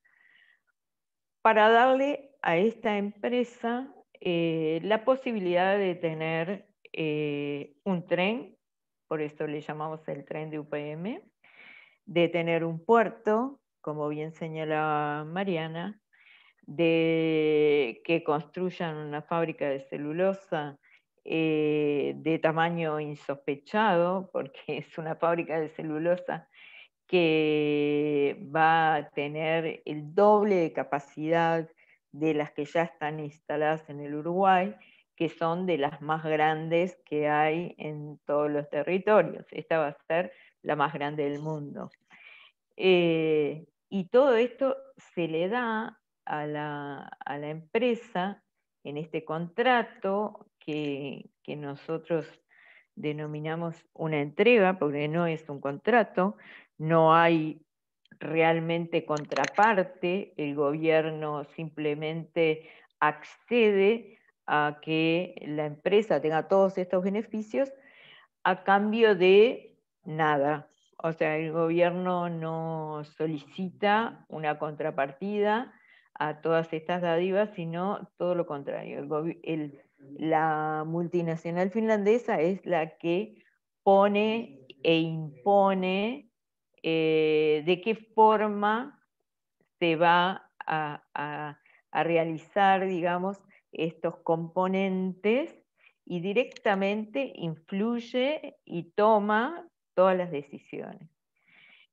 para darle a esta empresa eh, la posibilidad de tener eh, un tren, por esto le llamamos el tren de UPM, de tener un puerto, como bien señala Mariana, de que construyan una fábrica de celulosa eh, de tamaño insospechado, porque es una fábrica de celulosa que va a tener el doble de capacidad de las que ya están instaladas en el Uruguay, que son de las más grandes que hay en todos los territorios. Esta va a ser la más grande del mundo. Eh, y todo esto se le da a la, empresa en este contrato que nosotros denominamos una entrega, porque no es un contrato, no hay realmente contraparte, el gobierno simplemente accede a que la empresa tenga todos estos beneficios a cambio de nada. O sea, el gobierno no solicita una contrapartida a todas estas dádivas, sino todo lo contrario. la multinacional finlandesa es la que pone e impone eh, de qué forma se va a, realizar, digamos, estos componentes y directamente influye y toma todas las decisiones.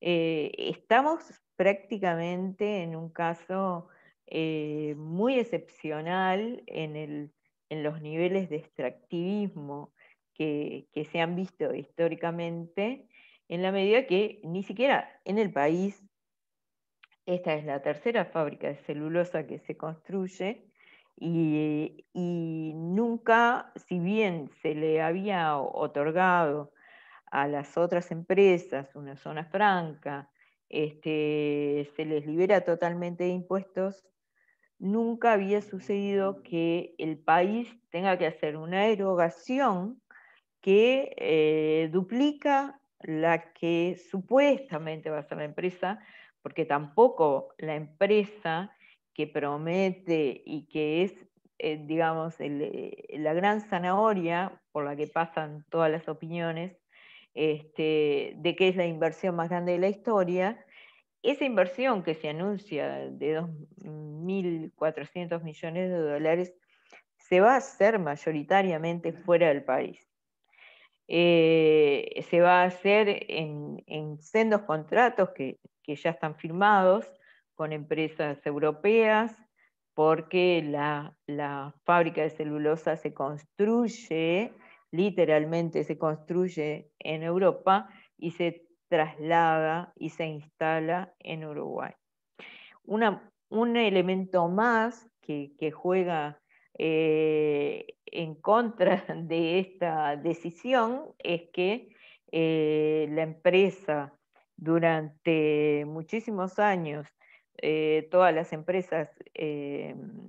Eh, estamos prácticamente en un caso eh, muy excepcional en, los niveles de extractivismo que se han visto históricamente en la medida que ni siquiera en el país, esta es la tercera fábrica de celulosa que se construye, y, nunca, si bien se le había otorgado a las otras empresas una zona franca, este, se les libera totalmente de impuestos, nunca había sucedido que el país tenga que hacer una erogación que eh, duplica la que supuestamente va a ser la empresa, porque tampoco la empresa que promete y que es, eh, digamos, eh, la gran zanahoria por la que pasan todas las opiniones, este, de que es la inversión más grande de la historia, esa inversión que se anuncia de 2.400 millones de dólares se va a hacer mayoritariamente fuera del país. Eh, se va a hacer en, sendos contratos que, ya están firmados con empresas europeas, porque la, fábrica de celulosa se construye, literalmente se construye en Europa y se traslada y se instala en Uruguay. un elemento más que, que, juega eh, en contra de esta decisión es que eh, la empresa durante muchísimos años, eh, todas las empresas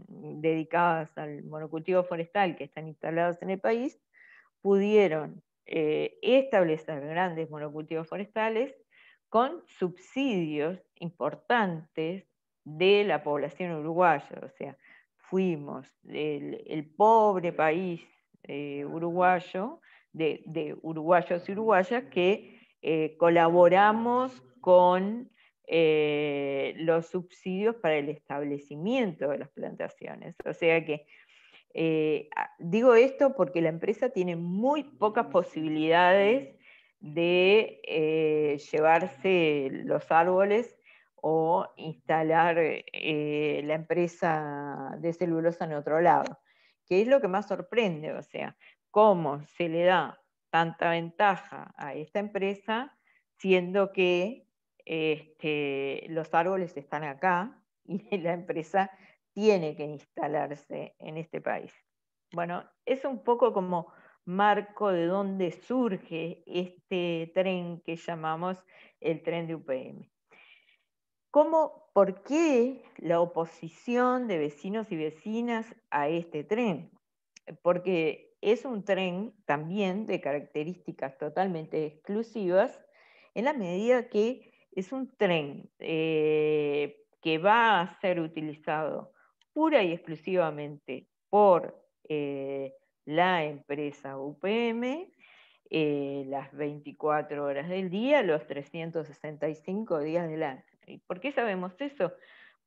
dedicadas al monocultivo forestal que están instaladas en el país, pudieron establecer grandes monocultivos forestales con subsidios importantes de la población uruguaya. O sea, fuimos el, pobre país eh, uruguayo, de, uruguayos y uruguayas que eh, colaboramos con eh, los subsidios para el establecimiento de las plantaciones. O sea que digo esto porque la empresa tiene muy pocas posibilidades de llevarse los árboles o instalar eh, la empresa de celulosa en otro lado, que es lo que más sorprende, o sea, cómo se le da tanta ventaja a esta empresa siendo que este, los árboles están acá y la empresa tiene que instalarse en este país. Bueno, es un poco como marco de dónde surge este tren que llamamos el tren de UPM cómo, por qué la oposición de vecinos y vecinas a este tren, porque es un tren también de características totalmente exclusivas, en la medida que es un tren eh, que va a ser utilizado pura y exclusivamente por eh, la empresa UPM eh, las 24 horas del día, los 365 días del año por qué sabemos eso?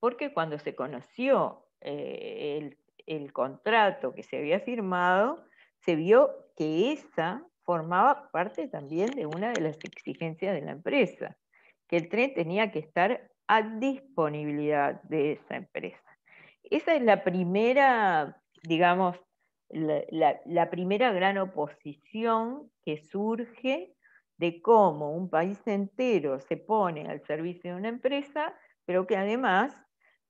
Porque cuando se conoció eh, el, contrato que se había firmado, se vio que esa formaba parte también de una de las exigencias de la empresa, que el tren tenía que estar a disponibilidad de esa empresa. Esa es la primera, digamos, la primera gran oposición que surge de cómo un país entero se pone al servicio de una empresa, pero que además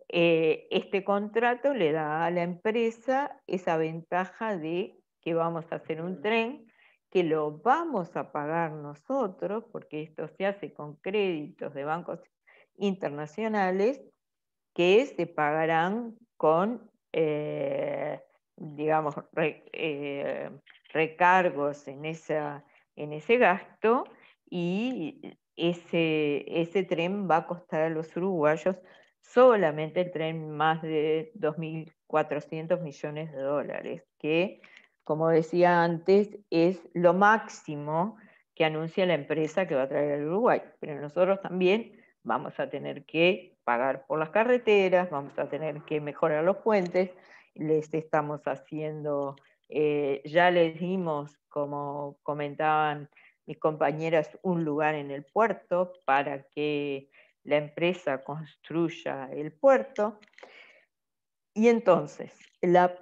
eh, este contrato le da a la empresa esa ventaja de que vamos a hacer un tren, que lo vamos a pagar nosotros, porque esto se hace con créditos de bancos internacionales, que se pagarán con, eh, digamos, eh, recargos en esa en ese gasto y ese, ese tren va a costar a los uruguayos solamente el tren más de 2.400 millones de dólares, que, como decía antes, es lo máximo que anuncia la empresa que va a traer al Uruguay. Pero nosotros también vamos a tener que pagar por las carreteras, vamos a tener que mejorar los puentes, les estamos haciendo eh, ya le dimos, como comentaban mis compañeras, un lugar en el puerto para que la empresa construya el puerto. Y entonces, la,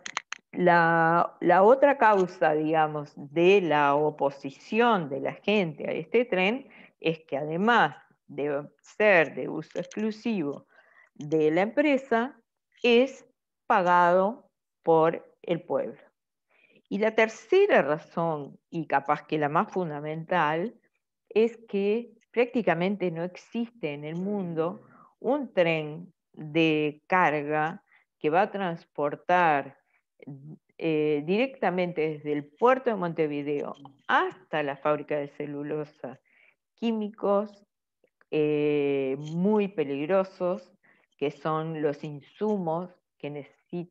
la otra causa, digamos, de la oposición de la gente a este tren es que además de ser de uso exclusivo de la empresa, es pagado por el pueblo. Y la tercera razón, y capaz que la más fundamental, es que prácticamente no existe en el mundo un tren de carga que va a transportar eh, directamente desde el puerto de Montevideo hasta la fábrica de celulosa químicos eh, muy peligrosos, que son los insumos que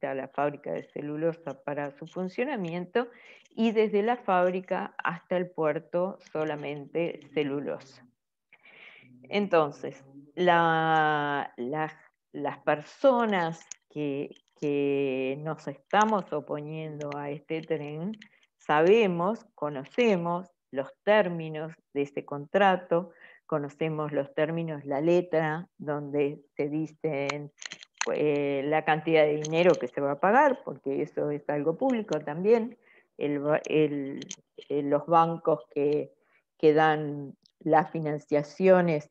la fábrica de celulosa para su funcionamiento y desde la fábrica hasta el puerto solamente celulosa. Entonces, las personas que, que nos estamos oponiendo a este tren sabemos, conocemos los términos de este contrato, conocemos los términos, la letra, donde se dicen eh, la cantidad de dinero que se va a pagar, porque eso es algo público también. Eh, los bancos que, que, dan las financiaciones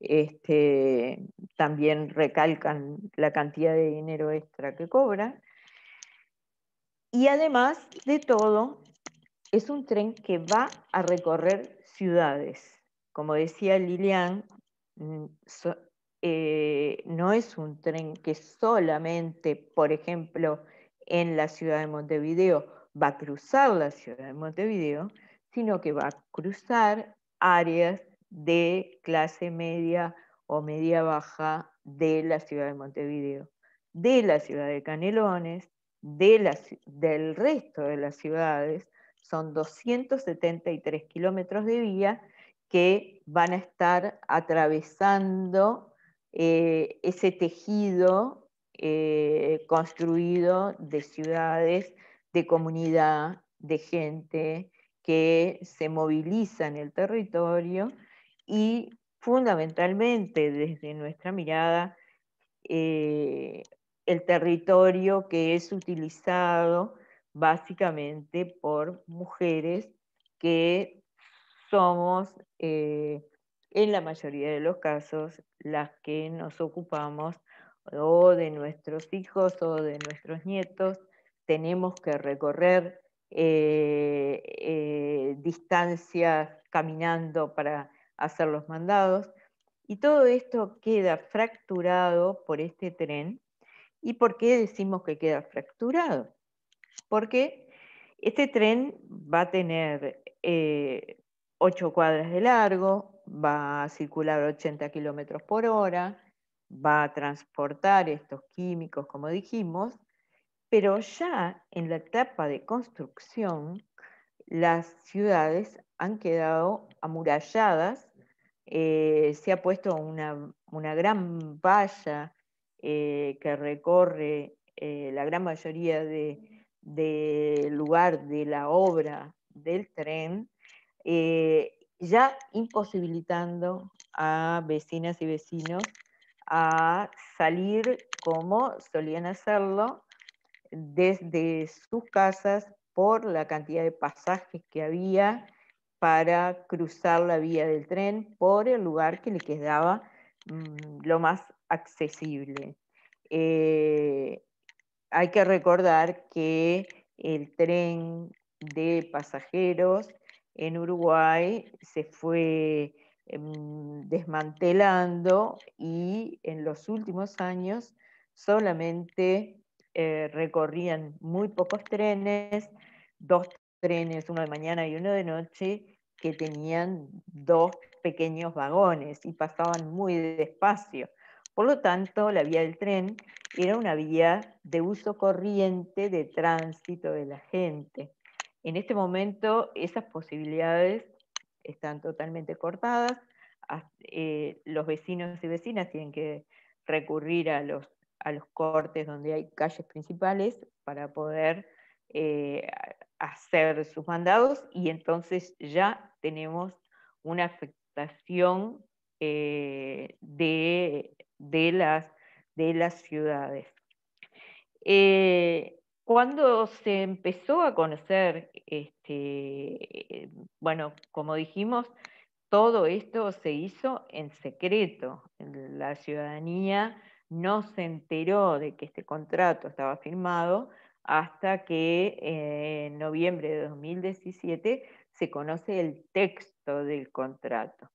este, también recalcan la cantidad de dinero extra que cobran. Y además de todo, es un tren que va a recorrer ciudades. Como decía Lilian, mm, eh, no es un tren que solamente, por ejemplo, en la ciudad de Montevideo va a cruzar la ciudad de Montevideo, sino que va a cruzar áreas de clase media o media baja de la ciudad de Montevideo, de la ciudad de Canelones, del resto de las ciudades, son 273 kilómetros de vía que van a estar atravesando eh, ese tejido eh, construido de ciudades, de comunidad, de gente que se moviliza en el territorio y fundamentalmente desde nuestra mirada, eh, el territorio que es utilizado básicamente por mujeres que somos en la mayoría de los casos, las que nos ocupamos o de nuestros hijos o de nuestros nietos, tenemos que recorrer eh, eh, distancias caminando para hacer los mandados. Y todo esto queda fracturado por este tren. ¿Y por qué decimos que queda fracturado? Porque este tren va a tener eh, ocho cuadras de largo, va a circular 80 kilómetros por hora, va a transportar estos químicos, como dijimos, pero ya en la etapa de construcción, las ciudades han quedado amuralladas, eh, se ha puesto una, gran valla eh, que recorre eh, la gran mayoría del lugar de la obra del tren, ya imposibilitando a vecinas y vecinos a salir como solían hacerlo desde sus casas por la cantidad de pasajes que había para cruzar la vía del tren por el lugar que le quedaba mm, lo más accesible. Eh, hay que recordar que el tren de pasajeros en Uruguay se fue em, desmantelando y en los últimos años solamente eh, recorrían muy pocos trenes, dos trenes, uno de mañana y uno de noche, que tenían dos pequeños vagones y pasaban muy despacio. Por lo tanto, la vía del tren era una vía de uso corriente de tránsito de la gente. En este momento esas posibilidades están totalmente cortadas. Eh, los vecinos y vecinas tienen que recurrir a los, a los cortes donde hay calles principales para poder eh, hacer sus mandados y entonces ya tenemos una afectación eh, de, de, las, de las ciudades. cuando se empezó a conocer este, bueno, como dijimos, todo esto se hizo en secreto. La ciudadanía no se enteró de que este contrato estaba firmado hasta que eh, en noviembre de 2017 se conoce el texto del contrato.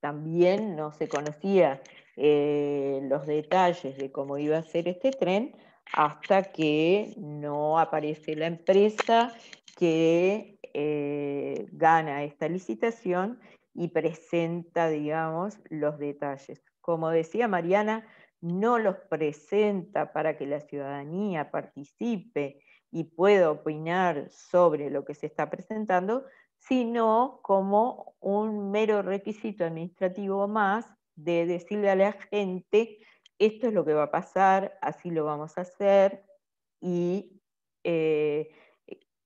También no se conocía eh, los detalles de cómo iba a ser este tren hasta que no aparece la empresa que eh, gana esta licitación y presenta, digamos, los detalles. Como decía Mariana, no los presenta para que la ciudadanía participe y pueda opinar sobre lo que se está presentando, sino como un mero requisito administrativo más de decirle a la gente esto es lo que va a pasar, así lo vamos a hacer, y eh,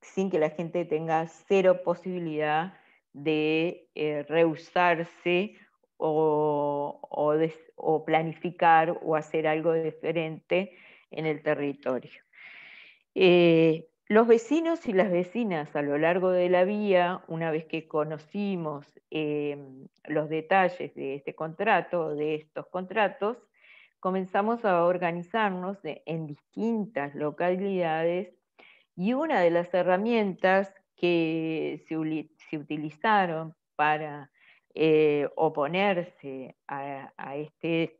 sin que la gente tenga cero posibilidad de eh, rehusarse o, planificar o hacer algo diferente en el territorio. Eh, los vecinos y las vecinas a lo largo de la vía, una vez que conocimos los detalles de este contrato, de estos contratos, comenzamos a organizarnos en distintas localidades y una de las herramientas que se, utilizaron para eh, oponerse a, este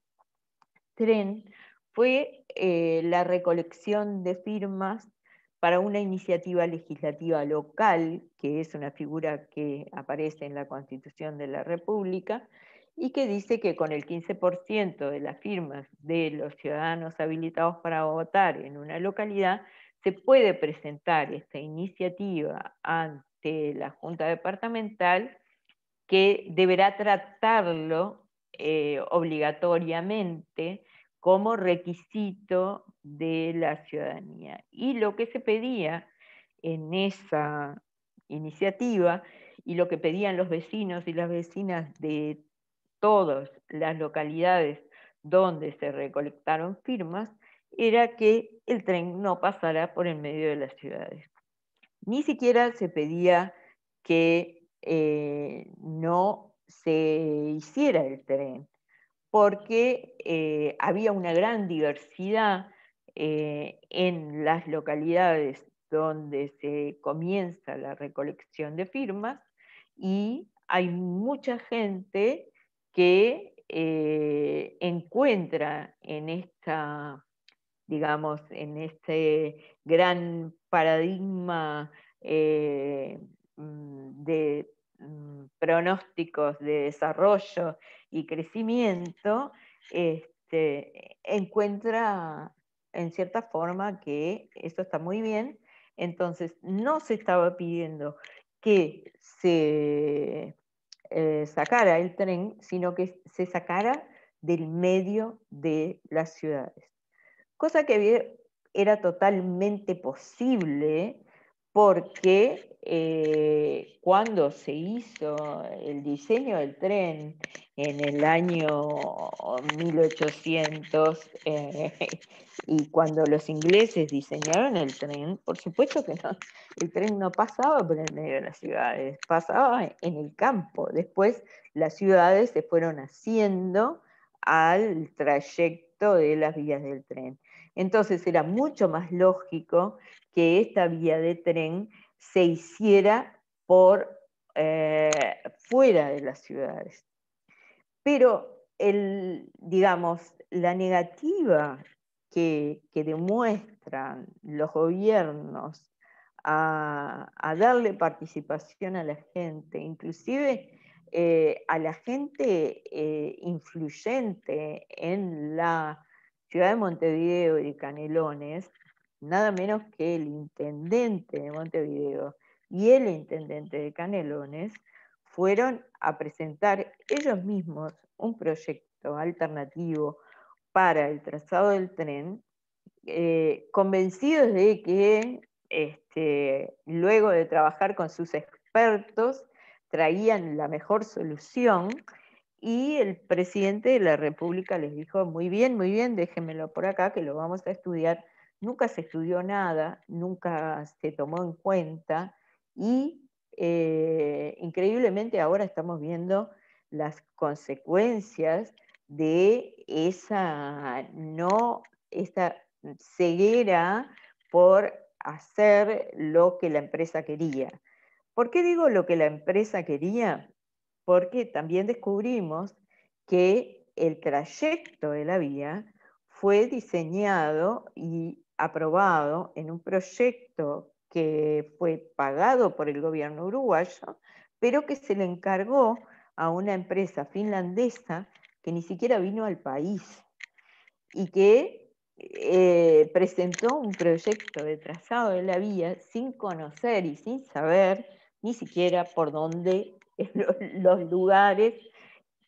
tren fue eh, la recolección de firmas para una iniciativa legislativa local, que es una figura que aparece en la Constitución de la República, y que dice que con el 15% de las firmas de los ciudadanos habilitados para votar en una localidad, se puede presentar esta iniciativa ante la Junta Departamental que deberá tratarlo eh, obligatoriamente como requisito de la ciudadanía. Y lo que se pedía en esa iniciativa y lo que pedían los vecinos y las vecinas de todas las localidades donde se recolectaron firmas era que el tren no pasara por el medio de las ciudades. Ni siquiera se pedía que eh, no se hiciera el tren, porque eh, había una gran diversidad eh, en las localidades donde se comienza la recolección de firmas y hay mucha gente que eh, encuentra en esta, digamos, en este gran paradigma eh, mm, de mm, pronósticos de desarrollo y crecimiento, este, encuentra en cierta forma que esto está muy bien, entonces no se estaba pidiendo que se eh, sacara el tren, sino que se sacara del medio de las ciudades. Cosa que era totalmente posible porque eh, cuando se hizo el diseño del tren en el año 1800 eh, y cuando los ingleses diseñaron el tren, por supuesto que el tren no pasaba por el medio de las ciudades, pasaba en el campo. Después las ciudades se fueron haciendo al trayecto de las vías del tren. Entonces era mucho más lógico que esta vía de tren se hiciera por eh, fuera de las ciudades. Pero, digamos, la negativa que, demuestran los gobiernos a, darle participación a la gente, inclusive eh, a la gente eh, influyente en la Ciudad de Montevideo y Canelones, nada menos que el intendente de Montevideo y el intendente de Canelones fueron a presentar ellos mismos un proyecto alternativo para el trazado del tren, eh, convencidos de que este, luego de trabajar con sus expertos traían la mejor solución y el presidente de la República les dijo, muy bien, muy bien, déjenmelo por acá, que lo vamos a estudiar. Nunca se estudió nada, nunca se tomó en cuenta y eh, increíblemente ahora estamos viendo las consecuencias de esa no, esta ceguera por hacer lo que la empresa quería. ¿Por qué digo lo que la empresa quería? porque también descubrimos que el trayecto de la vía fue diseñado y aprobado en un proyecto que fue pagado por el gobierno uruguayo, pero que se le encargó a una empresa finlandesa que ni siquiera vino al país y que eh, presentó un proyecto de trazado de la vía sin conocer y sin saber ni siquiera por dónde los, lugares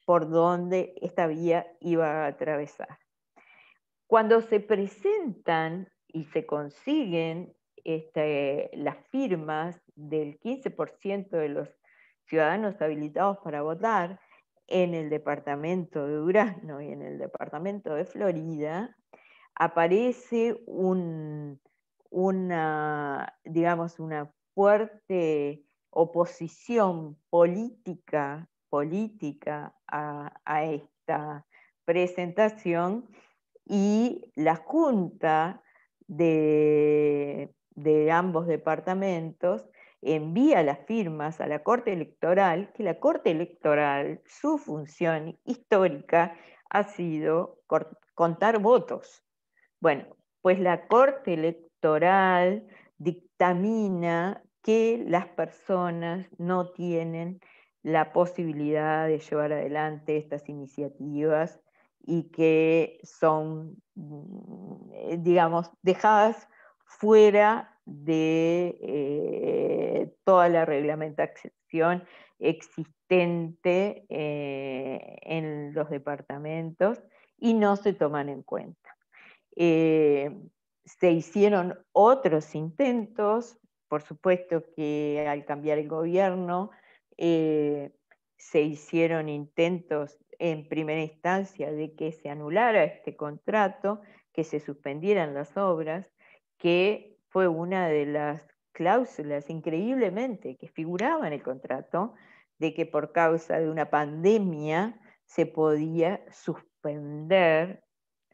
por donde esta vía iba a atravesar. Cuando se presentan y se consiguen este, las firmas del 15% de los ciudadanos habilitados para votar en el departamento de Urano y en el departamento de Florida, aparece una, digamos, una fuerte oposición política, política a, esta presentación y la Junta de, de ambos departamentos envía las firmas a la Corte Electoral, que la Corte Electoral, su función histórica ha sido contar votos. Bueno, pues la Corte Electoral dictamina que las personas no tienen la posibilidad de llevar adelante estas iniciativas y que son, mm, eh, digamos, dejadas fuera de eh, toda la reglamentación existente eh, en los departamentos y no se toman en cuenta. se hicieron otros intentos por supuesto que al cambiar el gobierno eh, se hicieron intentos en primera instancia de que se anulara este contrato, que se suspendieran las obras, que fue una de las cláusulas increíblemente que figuraba en el contrato de que por causa de una pandemia se podía suspender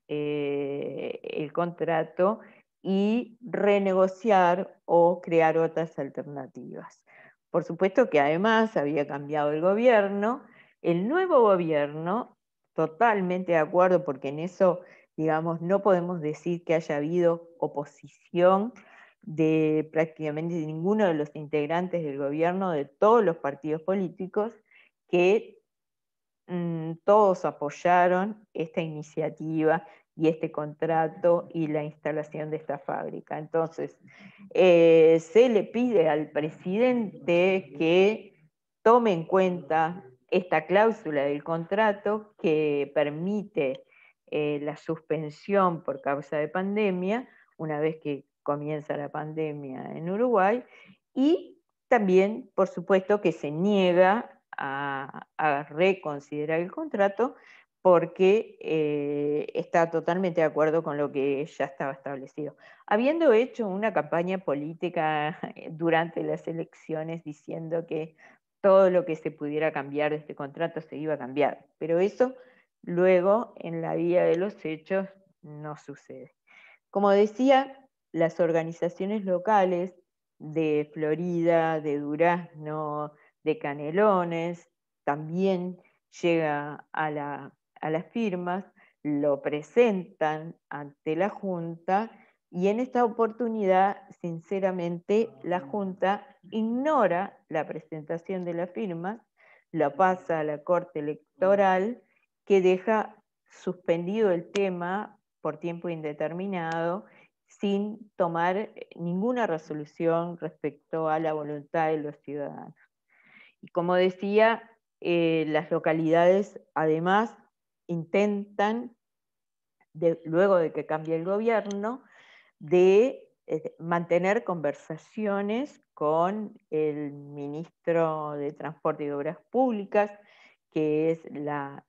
eh, el contrato y renegociar o crear otras alternativas. Por supuesto que además había cambiado el gobierno, el nuevo gobierno, totalmente de acuerdo, porque en eso, digamos, no podemos decir que haya habido oposición de prácticamente ninguno de los integrantes del gobierno, de todos los partidos políticos, que mm, todos apoyaron esta iniciativa y este contrato y la instalación de esta fábrica. Entonces, eh, se le pide al presidente que tome en cuenta esta cláusula del contrato que permite eh, la suspensión por causa de pandemia, una vez que comienza la pandemia en Uruguay, y también, por supuesto, que se niega a reconsiderar el contrato porque eh, está totalmente de acuerdo con lo que ya estaba establecido. Habiendo hecho una campaña política eh, durante las elecciones diciendo que todo lo que se pudiera cambiar de este contrato se iba a cambiar, pero eso luego en la vía de los hechos no sucede. Como decía, las organizaciones locales de Florida, de Durazno, de Canelones, también llega a la a las firmas, lo presentan ante la Junta y en esta oportunidad, sinceramente, la Junta ignora la presentación de las firmas, la pasa a la Corte Electoral, que deja suspendido el tema por tiempo indeterminado sin tomar eh, ninguna resolución respecto a la voluntad de los ciudadanos. Y como decía, eh, las localidades además intentan, luego de que cambie el gobierno, de eh, mantener conversaciones con el ministro de Transporte y Obras Públicas, que es la,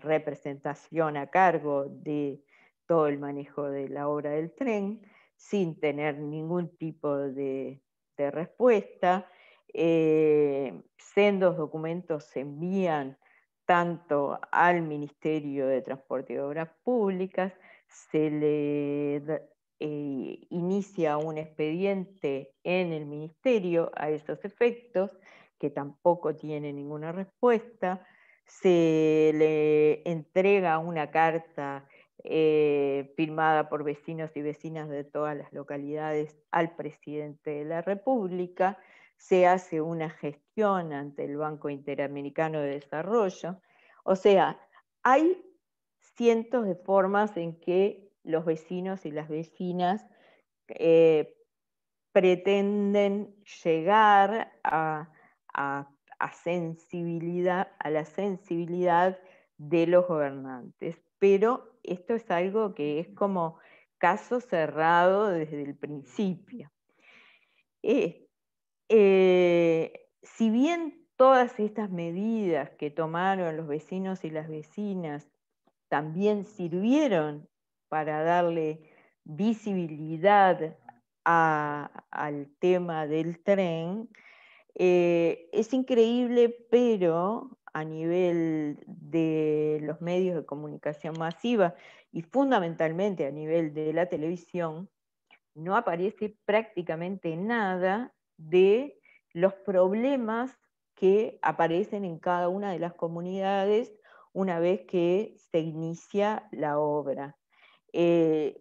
representación a cargo de todo el manejo de la obra del tren, sin tener ningún tipo de, respuesta. Eh, sendos documentos se envían tanto al Ministerio de Transporte y Obras Públicas, se le eh, inicia un expediente en el Ministerio a esos efectos, que tampoco tiene ninguna respuesta, se le entrega una carta eh, firmada por vecinos y vecinas de todas las localidades al presidente de la República, se hace una gestión ante el Banco Interamericano de Desarrollo. O sea, hay cientos de formas en que los vecinos y las vecinas eh, pretenden llegar a, sensibilidad, a la sensibilidad de los gobernantes. Pero esto es algo que es como caso cerrado desde el principio. Eh, eh, si bien todas estas medidas que tomaron los vecinos y las vecinas también sirvieron para darle visibilidad al tema del tren, eh, es increíble, pero a nivel de los medios de comunicación masiva y fundamentalmente a nivel de la televisión, no aparece prácticamente nada de los problemas que aparecen en cada una de las comunidades una vez que se inicia la obra. Eh,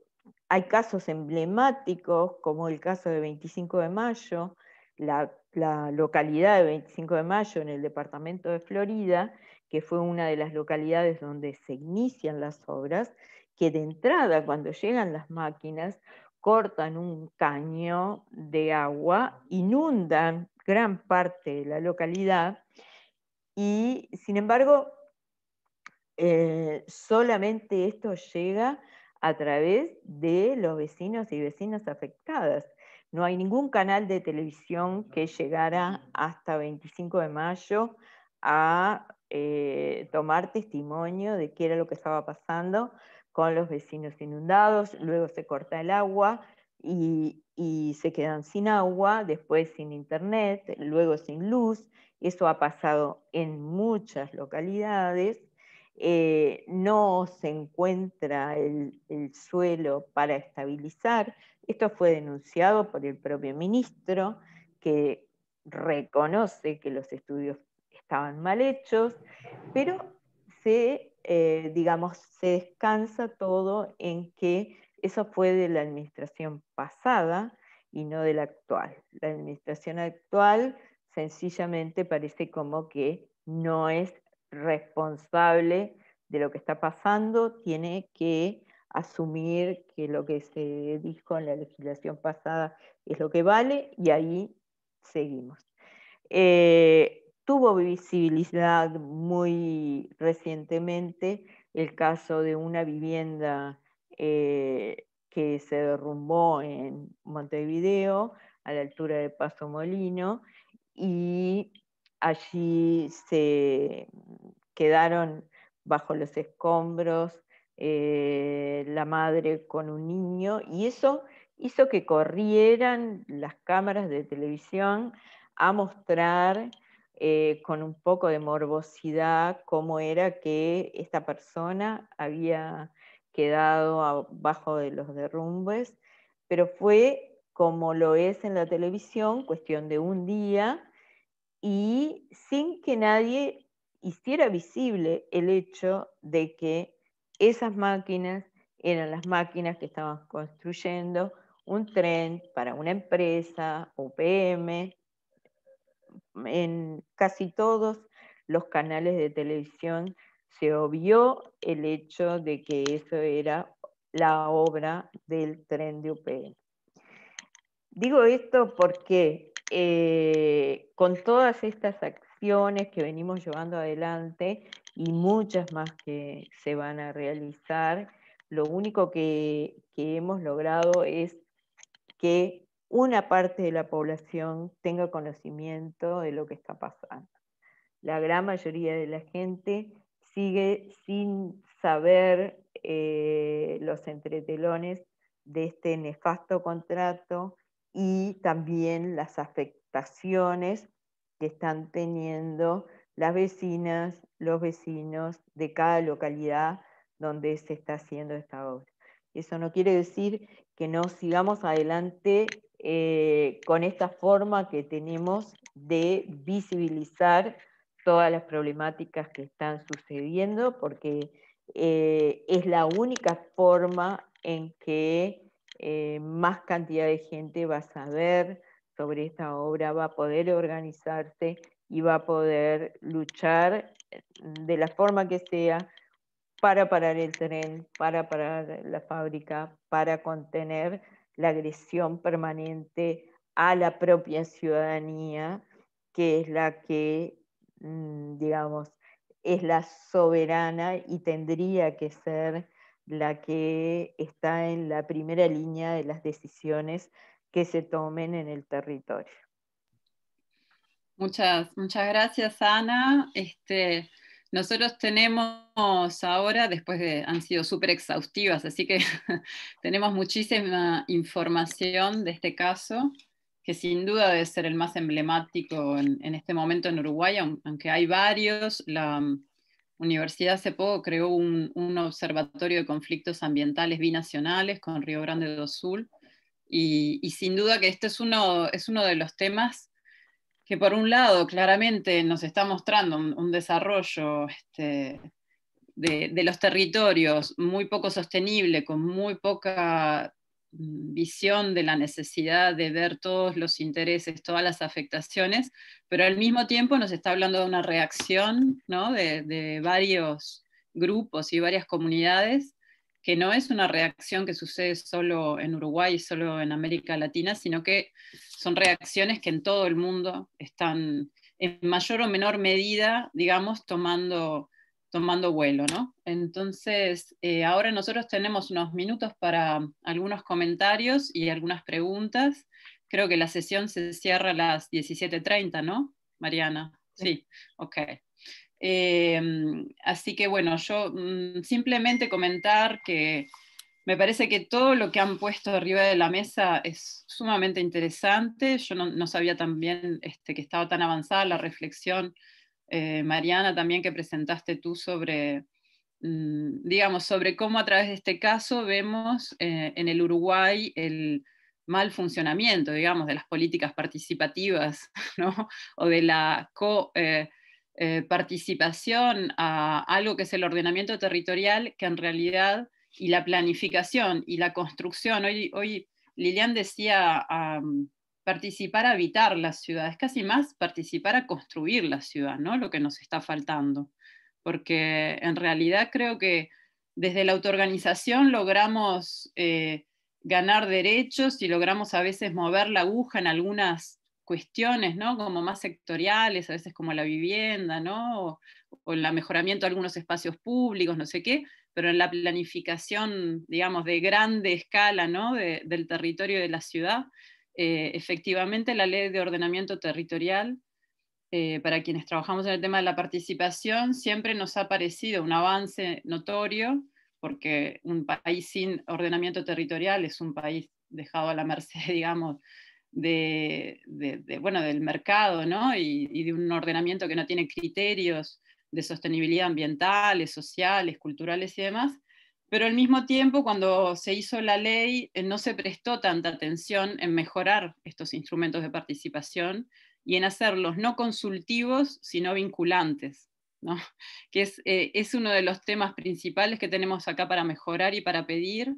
hay casos emblemáticos, como el caso de 25 de mayo, la, la, localidad de 25 de mayo en el departamento de Florida, que fue una de las localidades donde se inician las obras, que de entrada, cuando llegan las máquinas, cortan un caño de agua, inundan gran parte de la localidad y sin embargo eh, solamente esto llega a través de los vecinos y vecinas afectadas. No hay ningún canal de televisión que llegara hasta 25 de mayo a eh, tomar testimonio de qué era lo que estaba pasando, con los vecinos inundados, luego se corta el agua y, se quedan sin agua, después sin internet, luego sin luz. Eso ha pasado en muchas localidades. Eh, no se encuentra el, el, suelo para estabilizar. Esto fue denunciado por el propio ministro, que reconoce que los estudios estaban mal hechos, pero se eh, digamos, se descansa todo en que eso fue de la administración pasada y no de la actual. La administración actual sencillamente parece como que no es responsable de lo que está pasando, tiene que asumir que lo que se dijo en la legislación pasada es lo que vale y ahí seguimos. Eh, tuvo visibilidad muy recientemente el caso de una vivienda eh, que se derrumbó en Montevideo, a la altura de Paso Molino, y allí se quedaron bajo los escombros eh, la madre con un niño, y eso hizo que corrieran las cámaras de televisión a mostrar eh, con un poco de morbosidad cómo era que esta persona había quedado abajo de los derrumbes, pero fue como lo es en la televisión, cuestión de un día, y sin que nadie hiciera visible el hecho de que esas máquinas eran las máquinas que estaban construyendo un tren para una empresa, UPM, en casi todos los canales de televisión se obvió el hecho de que eso era la obra del tren de UPN. Digo esto porque eh, con todas estas acciones que venimos llevando adelante y muchas más que se van a realizar, lo único que hemos logrado es que una parte de la población tenga conocimiento de lo que está pasando. La gran mayoría de la gente sigue sin saber eh, los entretelones de este nefasto contrato y también las afectaciones que están teniendo las vecinas, los vecinos de cada localidad donde se está haciendo esta obra. Eso no quiere decir que no sigamos adelante eh, con esta forma que tenemos de visibilizar todas las problemáticas que están sucediendo, porque eh, es la única forma en que eh, más cantidad de gente va a saber sobre esta obra, va a poder organizarse y va a poder luchar de la forma que sea para parar el tren, para parar la fábrica, para contener la agresión permanente a la propia ciudadanía, que es la que, mm, digamos, es la soberana y tendría que ser la que está en la primera línea de las decisiones que se tomen en el territorio. Muchas, muchas gracias, Ana. Este, nosotros tenemos ahora, después de, han sido súper exhaustivas, así que tenemos muchísima información de este caso, que sin duda debe ser el más emblemático en, este momento en Uruguay, aunque hay varios. La um, universidad hace poco creó un, observatorio de conflictos ambientales binacionales con Río Grande do Sul, y, sin duda que este es uno, es uno de los temas que por un lado claramente nos está mostrando un, desarrollo este, de, los territorios muy poco sostenible, con muy poca mm, visión de la necesidad de ver todos los intereses, todas las afectaciones, pero al mismo tiempo nos está hablando de una reacción de varios grupos y varias comunidades que no es una reacción que sucede solo en Uruguay, solo en América Latina, sino que son reacciones que en todo el mundo están en mayor o menor medida, digamos, tomando, tomando vuelo. ¿no? Entonces, eh, ahora nosotros tenemos unos minutos para algunos comentarios y algunas preguntas. Creo que la sesión se cierra a las 17.30, ¿no, Mariana? Sí, ok. Em, así que bueno, yo mm, simplemente comentar que me parece que todo lo que han puesto arriba de la mesa es sumamente interesante. Yo no, sabía también este, que estaba tan avanzada la reflexión, eh, Mariana, también que presentaste tú sobre, mm, digamos, sobre cómo a través de este caso vemos eh, en el Uruguay el mal funcionamiento, digamos, de las políticas participativas, O de la co... Eh, eh, participación a algo que es el ordenamiento territorial, que en realidad, y la planificación y la construcción, hoy, hoy Lilian decía participar a habitar la ciudad, es casi más participar a construir la ciudad, ¿no? Lo que nos está faltando, porque en realidad creo que desde la autoorganización logramos eh, ganar derechos y logramos a veces mover la aguja en algunas cuestiones, ¿no? Como más sectoriales, a veces como la vivienda, ¿no? O, el mejoramiento de algunos espacios públicos, no sé qué, pero en la planificación, digamos, de grande escala, ¿no? del territorio de la ciudad, eh, efectivamente la ley de ordenamiento territorial, eh, para quienes trabajamos en el tema de la participación, siempre nos ha parecido un avance notorio, porque un país sin ordenamiento territorial es un país dejado a la merced, digamos, de, del mercado ¿no? y, de un ordenamiento que no tiene criterios de sostenibilidad ambientales, sociales, culturales y demás. Pero al mismo tiempo, cuando se hizo la ley, eh, no se prestó tanta atención en mejorar estos instrumentos de participación y en hacerlos no consultivos, sino vinculantes. ¿No? que eh, es, uno de los temas principales que tenemos acá para mejorar y para pedir,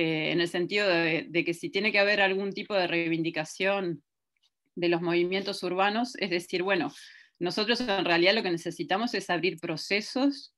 eh, en el sentido de, que si tiene que haber algún tipo de reivindicación de los movimientos urbanos, es decir, bueno, nosotros en realidad lo que necesitamos es abrir procesos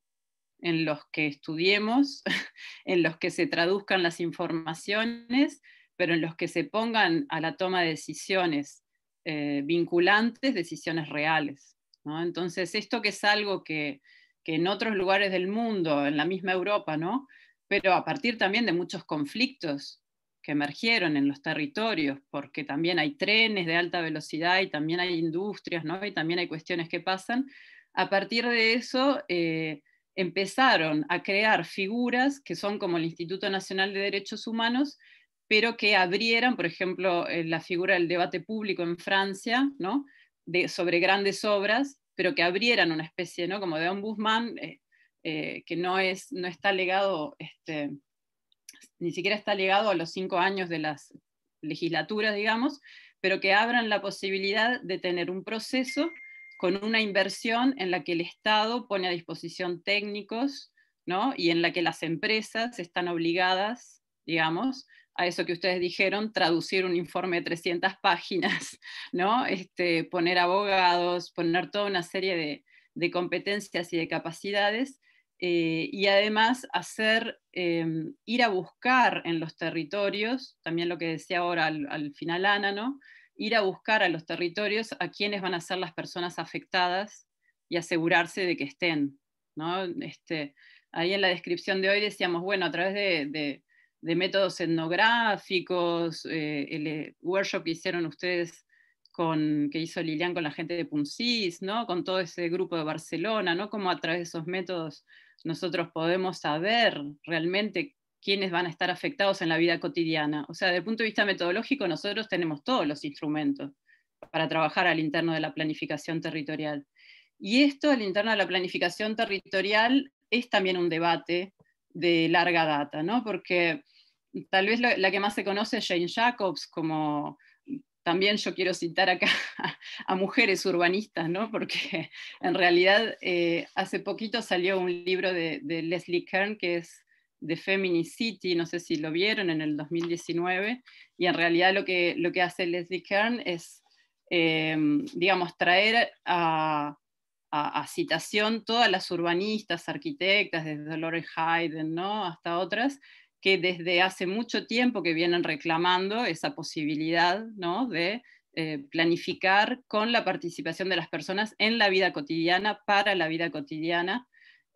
en los que estudiemos, en los que se traduzcan las informaciones, pero en los que se pongan a la toma de decisiones eh, vinculantes, decisiones reales. Entonces, esto que es algo que, que en otros lugares del mundo, en la misma Europa, ¿no? pero a partir también de muchos conflictos que emergieron en los territorios, porque también hay trenes de alta velocidad y también hay industrias, ¿no? y también hay cuestiones que pasan, a partir de eso eh, empezaron a crear figuras que son como el Instituto Nacional de Derechos Humanos, pero que abrieran, por ejemplo, eh, la figura del debate público en Francia, ¿no? de, sobre grandes obras, pero que abrieran una especie, ¿no? como de ombudsman, eh, que no, está legado, este, ni siquiera está ligado a los cinco años de las legislaturas, digamos, pero que abran la posibilidad de tener un proceso con una inversión en la que el Estado pone a disposición técnicos y en la que las empresas están obligadas, digamos, a eso que ustedes dijeron, traducir un informe de 300 páginas, este, poner abogados, poner toda una serie de competencias y de capacidades eh, y además hacer, em, ir a buscar en los territorios, también lo que decía ahora al, final Ana, ¿no? ir a buscar a los territorios a quienes van a ser las personas afectadas y asegurarse de que estén. Este, ahí en la descripción de hoy decíamos, bueno, a través de, métodos etnográficos, eh, el eh, workshop que hicieron ustedes con, que hizo Lilian con la gente de Puncis, ¿no? con todo ese grupo de Barcelona, ¿no? como a través de esos métodos nosotros podemos saber realmente quiénes van a estar afectados en la vida cotidiana. O sea, desde el punto de vista metodológico, nosotros tenemos todos los instrumentos para trabajar al interno de la planificación territorial. Y esto al interno de la planificación territorial es también un debate de larga data, ¿no? Porque tal vez la que más se conoce es Jane Jacobs como también yo quiero citar acá a mujeres urbanistas, ¿no? porque en realidad eh, hace poquito salió un libro de, Leslie Kern que es The de City, no sé si lo vieron en el 2019, y en realidad lo que, lo que hace Leslie Kern es, eh, digamos, traer a, citación todas las urbanistas, arquitectas, desde Dolores Hayden ¿no? hasta otras, que desde hace mucho tiempo que vienen reclamando esa posibilidad de eh, planificar con la participación de las personas en la vida cotidiana, para la vida cotidiana.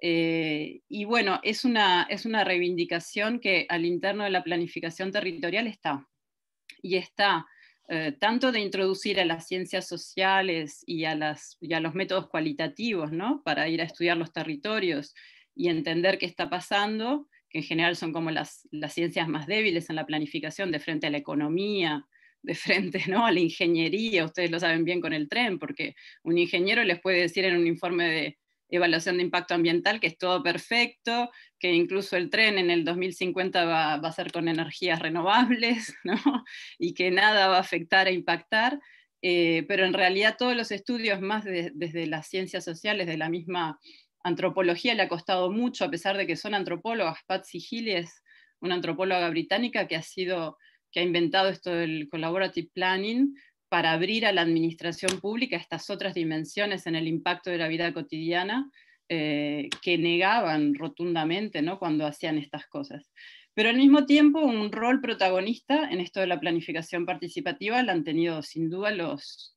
Eh, y bueno, es una, reivindicación que al interno de la planificación territorial está. Y está eh, tanto de introducir a las ciencias sociales y a, los métodos cualitativos, ¿no? Para ir a estudiar los territorios y entender qué está pasando, que en general son como las, ciencias más débiles en la planificación, de frente a la economía, de frente ¿no? a la ingeniería, ustedes lo saben bien con el tren, porque un ingeniero les puede decir en un informe de evaluación de impacto ambiental que es todo perfecto, que incluso el tren en el 2050 va, a ser con energías renovables, y que nada va a afectar e impactar, eh, pero en realidad todos los estudios más desde las ciencias sociales, de la misma Antropología le ha costado mucho, a pesar de que son antropólogas. Pat Hill es una antropóloga británica que ha, sido, que ha inventado esto del collaborative planning para abrir a la administración pública estas otras dimensiones en el impacto de la vida cotidiana eh, que negaban rotundamente ¿no? cuando hacían estas cosas pero al mismo tiempo un rol protagonista en esto de la planificación participativa la han tenido sin duda los,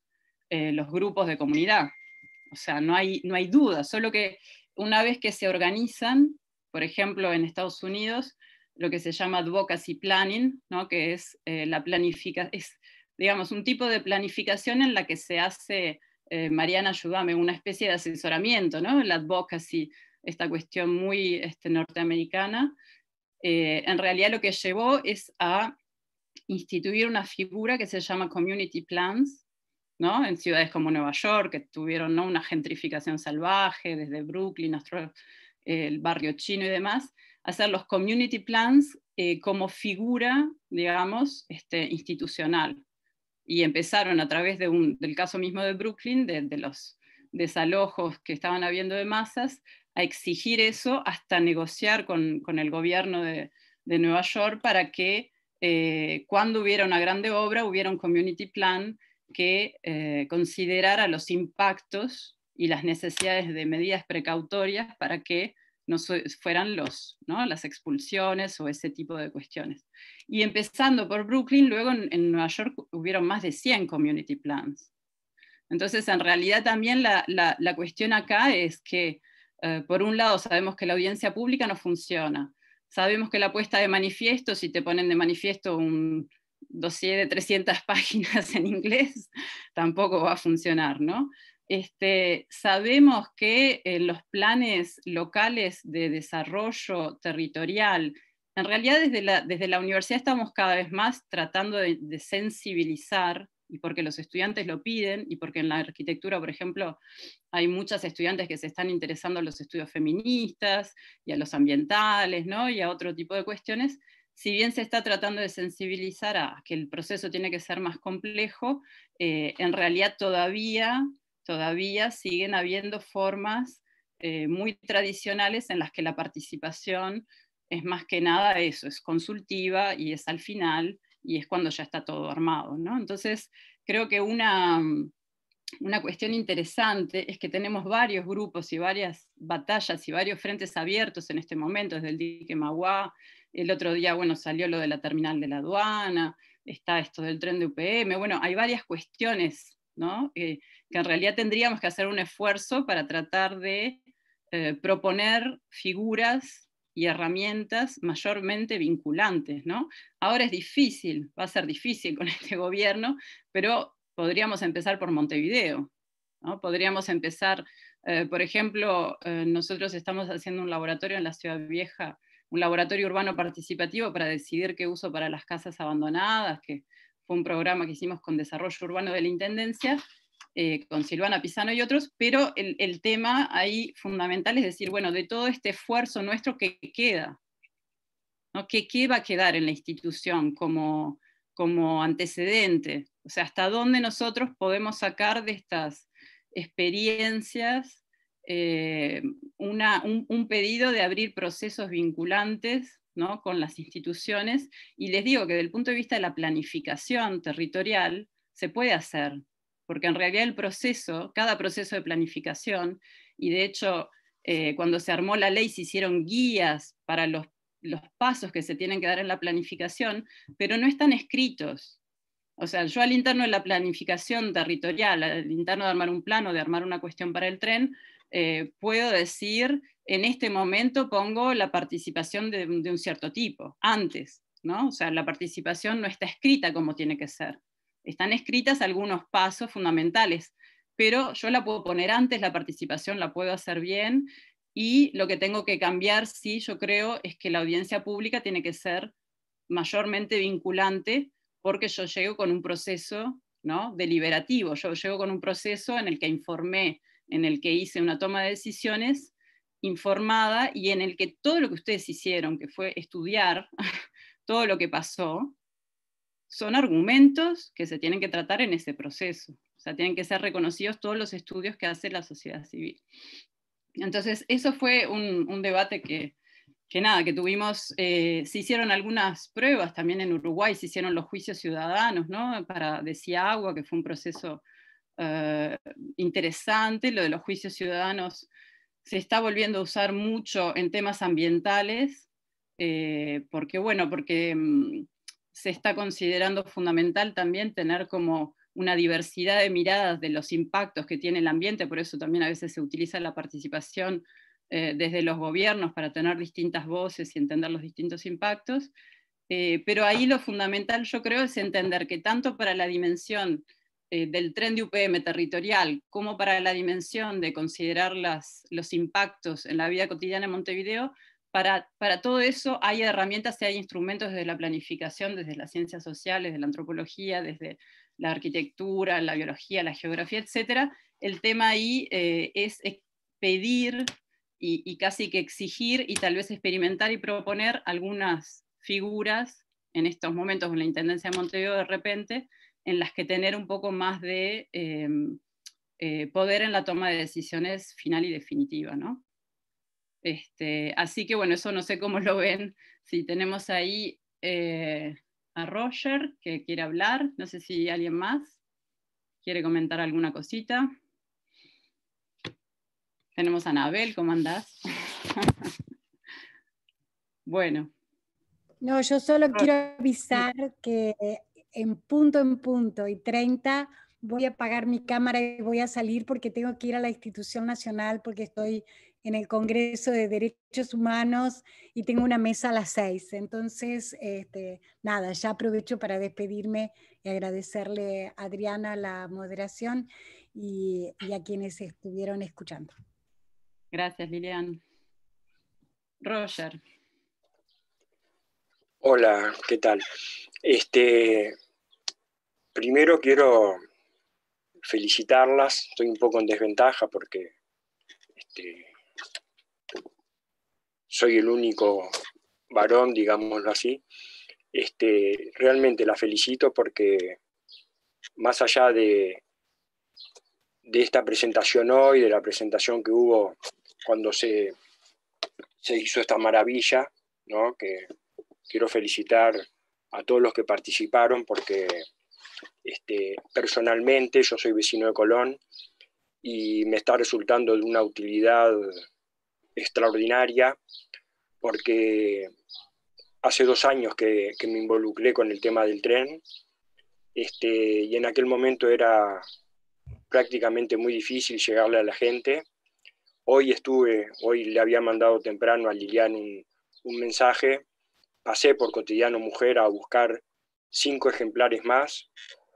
eh, los grupos de comunidad o sea, no hay, no hay duda, solo que una vez que se organizan, por ejemplo, en Estados Unidos, lo que se llama advocacy planning, ¿no? que es eh, la planifica, es, digamos, un tipo de planificación en la que se hace, eh, Mariana, ayúdame, una especie de asesoramiento, ¿no? La advocacy, esta cuestión muy este, norteamericana, eh, en realidad lo que llevó es a instituir una figura que se llama community plans, en ciudades como Nueva York, que tuvieron una gentrificación salvaje, desde Brooklyn hasta eh, el barrio chino y demás, hacer los community plans eh, como figura, digamos, este, institucional. Y empezaron a través del caso mismo de Brooklyn, de, los desalojos que estaban habiendo de masas, a exigir eso hasta negociar con, el gobierno de, Nueva York para que eh, cuando hubiera una grande obra hubiera un community plan que eh, considerara los impactos y las necesidades de medidas precautorias para que no fueran los, las expulsiones o ese tipo de cuestiones. Y empezando por Brooklyn, luego en, Nueva York hubieron más de 100 community plans. Entonces, en realidad también la, cuestión acá es que, eh, por un lado, sabemos que la audiencia pública no funciona. Sabemos que la puesta de manifiesto, si te ponen de manifiesto un, 200, 300 páginas en inglés tampoco va a funcionar, ¿no? Este, sabemos que en eh, los planes locales de desarrollo territorial, en realidad desde la, universidad estamos cada vez más tratando de, sensibilizar, y porque los estudiantes lo piden, y porque en la arquitectura, por ejemplo, hay muchas estudiantes que se están interesando en los estudios feministas y a los ambientales, ¿no? y a otro tipo de cuestiones, si bien se está tratando de sensibilizar a que el proceso tiene que ser más complejo, eh, en realidad todavía, todavía siguen habiendo formas eh, muy tradicionales en las que la participación es más que nada eso, es consultiva y es al final y es cuando ya está todo armado. ¿no? Entonces, creo que una, una cuestión interesante es que tenemos varios grupos y varias batallas y varios frentes abiertos en este momento, desde el Dique Maguá, el otro día, bueno, salió lo de la terminal de la aduana, está esto del tren de UPM, bueno, hay varias cuestiones, ¿no? Eh, que en realidad tendríamos que hacer un esfuerzo para tratar de eh, proponer figuras y herramientas mayormente vinculantes, ¿no? Ahora es difícil, va a ser difícil con este gobierno, pero podríamos empezar por Montevideo, ¿no? Podríamos empezar, eh, por ejemplo, nosotros estamos haciendo un laboratorio en la Ciudad Vieja un laboratorio urbano participativo para decidir qué uso para las casas abandonadas, que fue un programa que hicimos con desarrollo urbano de la Intendencia, eh, con Silvana Pisano y otros, pero el, tema ahí fundamental es decir, bueno, de todo este esfuerzo nuestro, ¿qué queda? ¿No? ¿Qué, va a quedar en la institución como, como antecedente? O sea, ¿hasta dónde nosotros podemos sacar de estas experiencias eh, un, pedido de abrir procesos vinculantes ¿no? con las instituciones. Y les digo que desde el punto de vista de la planificación territorial, se puede hacer, porque en realidad el proceso, cada proceso de planificación, y de hecho eh, cuando se armó la ley se hicieron guías para los, los pasos que se tienen que dar en la planificación, pero no están escritos. O sea, yo al interno de la planificación territorial, al interno de armar un plano, de armar una cuestión para el tren, eh, puedo decir, en este momento pongo la participación de, de, un cierto tipo, antes, ¿no? O sea, la participación no está escrita como tiene que ser. Están escritas algunos pasos fundamentales, pero yo la puedo poner antes, la participación la puedo hacer bien y lo que tengo que cambiar, sí, yo creo, es que la audiencia pública tiene que ser mayormente vinculante porque yo llego con un proceso ¿no? deliberativo, yo llego con un proceso en el que informé, en el que hice una toma de decisiones informada y en el que todo lo que ustedes hicieron, que fue estudiar todo lo que pasó, son argumentos que se tienen que tratar en ese proceso. O sea, tienen que ser reconocidos todos los estudios que hace la sociedad civil. Entonces, eso fue un, debate que, que, nada, que tuvimos, eh, se hicieron algunas pruebas también en Uruguay, se hicieron los juicios ciudadanos, ¿no? Para Decía Agua, que fue un proceso eh, interesante, lo de los juicios ciudadanos se está volviendo a usar mucho en temas ambientales, eh, porque bueno, porque mm, se está considerando fundamental también tener como una diversidad de miradas de los impactos que tiene el ambiente, por eso también a veces se utiliza la participación eh, desde los gobiernos para tener distintas voces y entender los distintos impactos. pero ahí lo fundamental yo creo es entender que tanto para la dimensión eh, del tren de UPM territorial como para la dimensión de considerar los impactos en la vida cotidiana en Montevideo, para, todo eso hay herramientas y hay instrumentos desde la planificación, desde las ciencias sociales, desde la antropología, desde la arquitectura, la biología, la geografía, etcétera. El tema ahí eh, es pedir y, y, casi que exigir y tal vez experimentar y proponer algunas figuras en estos momentos en la Intendencia de Montevideo de repente en las que tener un poco más de em, eh, poder en la toma de decisiones final y definitiva, este, así que bueno, eso no sé cómo lo ven. Si tenemos ahí eh, a Roger que quiere hablar, no sé si alguien más quiere comentar alguna cosita. Tenemos a Anabel, ¿cómo andás? bueno. No, yo solo quiero avisar que en punto en punto y 30 voy a apagar mi cámara y voy a salir porque tengo que ir a la institución nacional porque estoy en el Congreso de Derechos Humanos y tengo una mesa a las 6. Entonces, este, nada, ya aprovecho para despedirme y agradecerle a Adriana la moderación y, y a quienes estuvieron escuchando. Gracias, Lilian. Roger. Hola, ¿qué tal? Este, Primero quiero felicitarlas, estoy un poco en desventaja porque este, soy el único varón, digámoslo así. Este, realmente las felicito porque más allá de, de esta presentación hoy, de la presentación que hubo cuando se, se hizo esta maravilla, que quiero felicitar a todos los que participaron porque este, personalmente, yo soy vecino de Colón y me está resultando de una utilidad extraordinaria porque hace dos años que, me involucré con el tema del tren este, y en aquel momento era prácticamente muy difícil llegarle a la gente. Hoy estuve, hoy le había mandado temprano a Lilian un mensaje, pasé por Cotidiano Mujer a buscar cinco ejemplares más,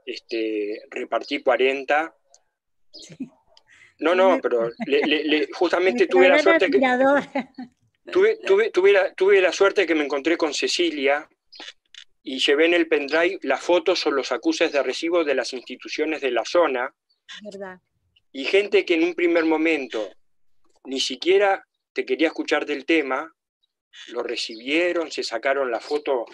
este, repartí 40. No, no, pero justamente tuve la suerte que... Tuve, tuve, la, suerte que me encontré con Cecilia y llevé en el pendrive las fotos o los acuses de recibo de las instituciones de la zona. Y gente que en un primer momento ni siquiera te quería escuchar del tema, lo recibieron, se sacaron la foto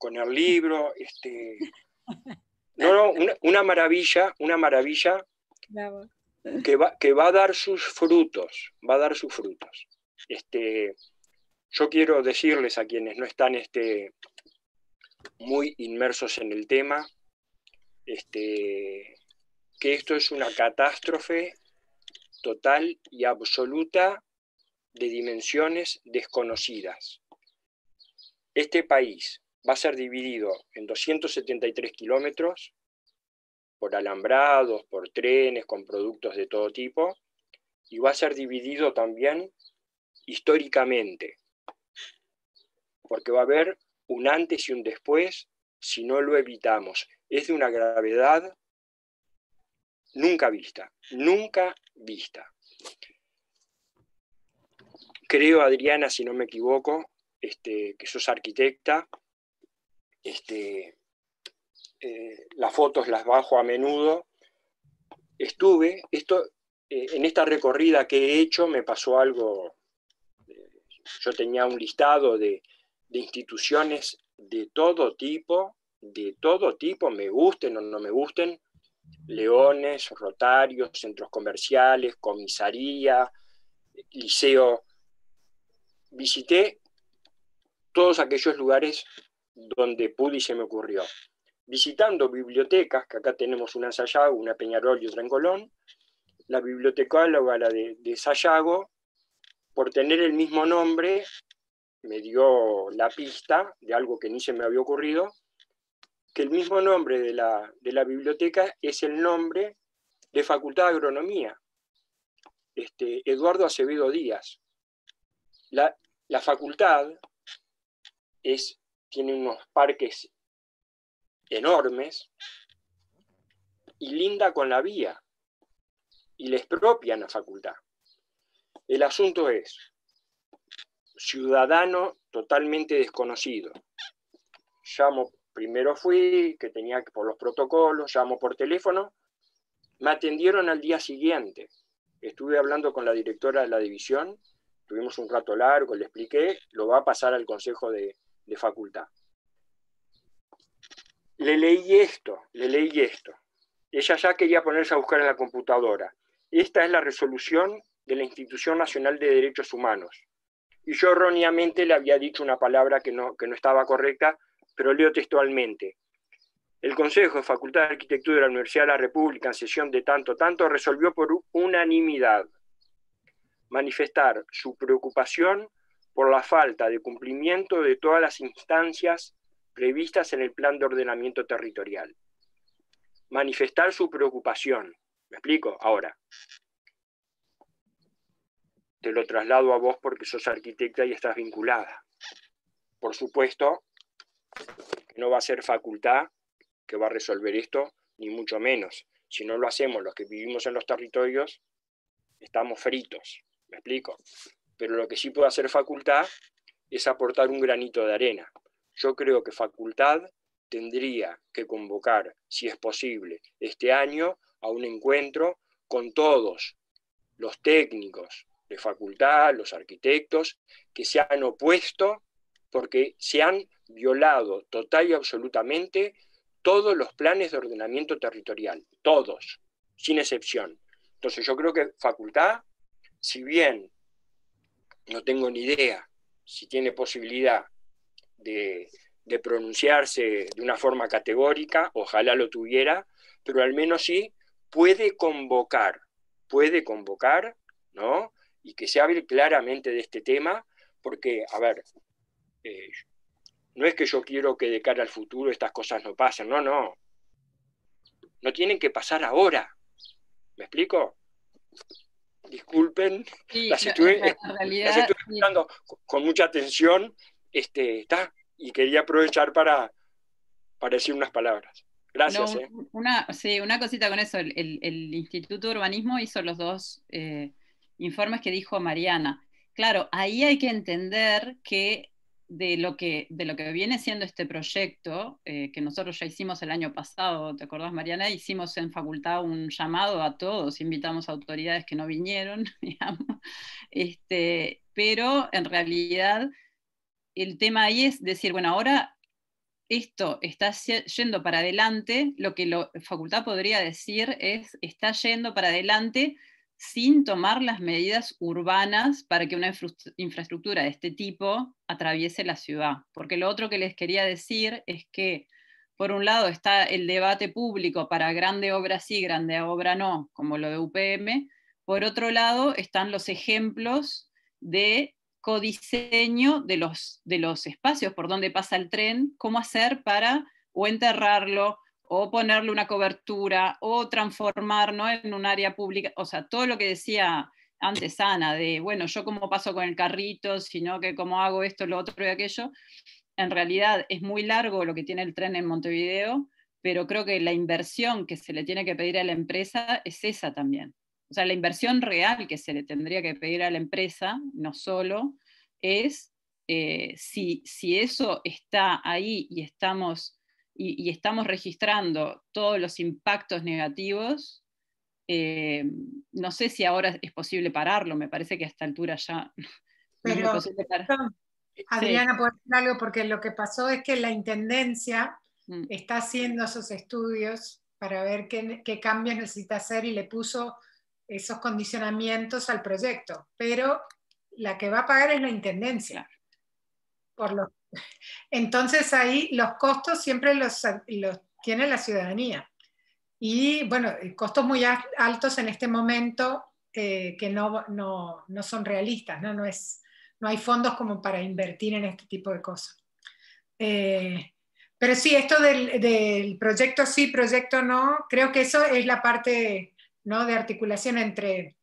con el libro. Este, no, no, una, maravilla, una maravilla Que, va, que va a dar sus frutos, va a dar sus frutos. Este, yo quiero decirles a quienes no están este, muy inmersos en el tema, este, que esto es una catástrofe total y absoluta de dimensiones desconocidas. Este país, va a ser dividido en 273 kilómetros por alambrados, por trenes, con productos de todo tipo, y va a ser dividido también históricamente, porque va a haber un antes y un después si no lo evitamos. Es de una gravedad nunca vista, nunca vista. Creo, Adriana, si no me equivoco, este, que sos arquitecta, este, eh, las fotos las bajo a menudo. Estuve, esto, eh, en esta recorrida que he hecho me pasó algo, eh, yo tenía un listado de, de, instituciones de todo tipo, de todo tipo, me gusten o no me gusten, leones, rotarios, centros comerciales, comisaría, liceo. Visité todos aquellos lugares donde pude se me ocurrió. Visitando bibliotecas, que acá tenemos una en Sayago, una en Peñarol y otra en Colón, la bibliotecóloga, la de, Sayago, por tener el mismo nombre, me dio la pista de algo que ni se me había ocurrido, que el mismo nombre de la, de la biblioteca es el nombre de Facultad de Agronomía, este, Eduardo Acevedo Díaz. La, la facultad es tiene unos parques enormes y linda con la vía y les propian la facultad. El asunto es ciudadano totalmente desconocido. Llamo, primero fui, que tenía que por los protocolos, llamo por teléfono, me atendieron al día siguiente. Estuve hablando con la directora de la división, tuvimos un rato largo, le expliqué, lo va a pasar al consejo de, de facultad. Le leí esto, le leí esto. Ella ya quería ponerse a buscar en la computadora. Esta es la resolución de la Institución Nacional de Derechos Humanos. Y yo erróneamente le había dicho una palabra que no, que no estaba correcta, pero leo textualmente. El Consejo de Facultad de Arquitectura de la Universidad de la República, en sesión de tanto tanto, resolvió por unanimidad manifestar su preocupación por la falta de cumplimiento de todas las instancias previstas en el Plan de Ordenamiento Territorial. Manifestar su preocupación. ¿Me explico? Ahora, te lo traslado a vos porque sos arquitecta y estás vinculada. Por supuesto, no va a ser facultad que va a resolver esto, ni mucho menos. Si no lo hacemos los que vivimos en los territorios, estamos fritos. ¿Me explico? pero lo que sí puede hacer facultad es aportar un granito de arena. Yo creo que facultad tendría que convocar, si es posible, este año a un encuentro con todos los técnicos de facultad, los arquitectos, que se han opuesto porque se han violado total y absolutamente todos los planes de ordenamiento territorial, todos, sin excepción. Entonces yo creo que facultad, si bien no tengo ni idea si tiene posibilidad de, pronunciarse de una forma categórica, ojalá lo tuviera, pero al menos sí puede convocar, puede convocar, ¿no? Y que se hable claramente de este tema, porque, a ver, eh, no es que yo quiero que de cara al futuro estas cosas no pasen, no, no. No tienen que pasar ahora. ¿Me explico? disculpen, estuve, escuchando con mucha atención este, está, y quería aprovechar para, decir unas palabras. Gracias. Eh. sí, una cosita con eso. El, Instituto de Urbanismo hizo los dos eh, informes que dijo Mariana. Claro, ahí hay que entender que de lo que, viene siendo este proyecto, eh, que nosotros ya hicimos el año pasado, ¿te acordás, Mariana? Hicimos en facultad un llamado a todos, invitamos a autoridades que no vinieron, digamos, este, pero en realidad el tema ahí es decir, bueno, ahora esto está yendo para adelante, lo que la facultad podría decir es, está yendo para adelante sin tomar las medidas urbanas para que una infraestructura de este tipo atraviese la ciudad. Porque lo otro que les quería decir es que, por un lado, está el debate público para grande obra sí, grande obra no, como lo de UPM. Por otro lado, están los ejemplos de codiseño de los, de los espacios por donde pasa el tren, cómo hacer para o enterrarlo o ponerle una cobertura, o transformar en un área pública, o sea, todo lo que decía antes Ana, de, bueno, yo cómo paso con el carrito, sino que cómo hago esto, lo otro y aquello, en realidad es muy largo lo que tiene el tren en Montevideo, pero creo que la inversión que se le tiene que pedir a la empresa es esa también. O sea, la inversión real que se le tendría que pedir a la empresa, no solo, es eh, si, si eso está ahí y estamos y, estamos registrando todos los impactos negativos, eh, no sé si ahora es posible pararlo, me parece que a esta altura ya... Pero, Adriana, puede decir algo? Porque lo que pasó es que la Intendencia mm. está haciendo esos estudios para ver qué, cambios necesita hacer y le puso esos condicionamientos al proyecto, pero la que va a pagar es la Intendencia. Por los entonces ahí los costos siempre los, tiene la ciudadanía. Y bueno, costos muy altos en este momento eh, que no, son realistas, ¿no? es, no hay fondos como para invertir en este tipo de cosas. Eh, pero sí, esto del, del, proyecto sí, proyecto no, creo que eso es la parte ¿no? de articulación entre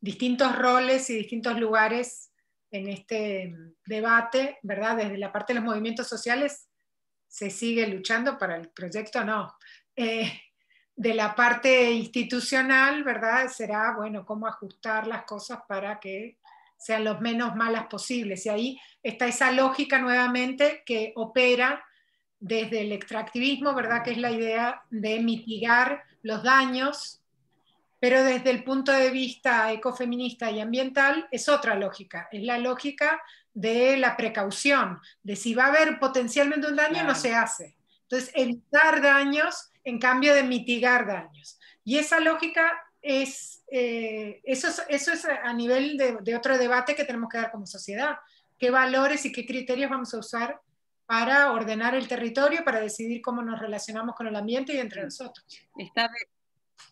distintos roles y distintos lugares en este mm, debate, ¿verdad? Desde la parte de los movimientos sociales se sigue luchando para el proyecto, no. Eh, de la parte institucional, ¿verdad? Será, bueno, cómo ajustar las cosas para que sean los menos malas posibles. Y ahí está esa lógica nuevamente que opera desde el extractivismo, ¿verdad? Que es la idea de mitigar los daños pero desde el punto de vista ecofeminista y ambiental es otra lógica, es la lógica de la precaución, de si va a haber potencialmente un daño, no se hace. Entonces, evitar daños en cambio de mitigar daños. Y esa lógica es, eh, eso es, eso es a nivel de, otro debate que tenemos que dar como sociedad. ¿Qué valores y qué criterios vamos a usar para ordenar el territorio, para decidir cómo nos relacionamos con el ambiente y entre nosotros? Está,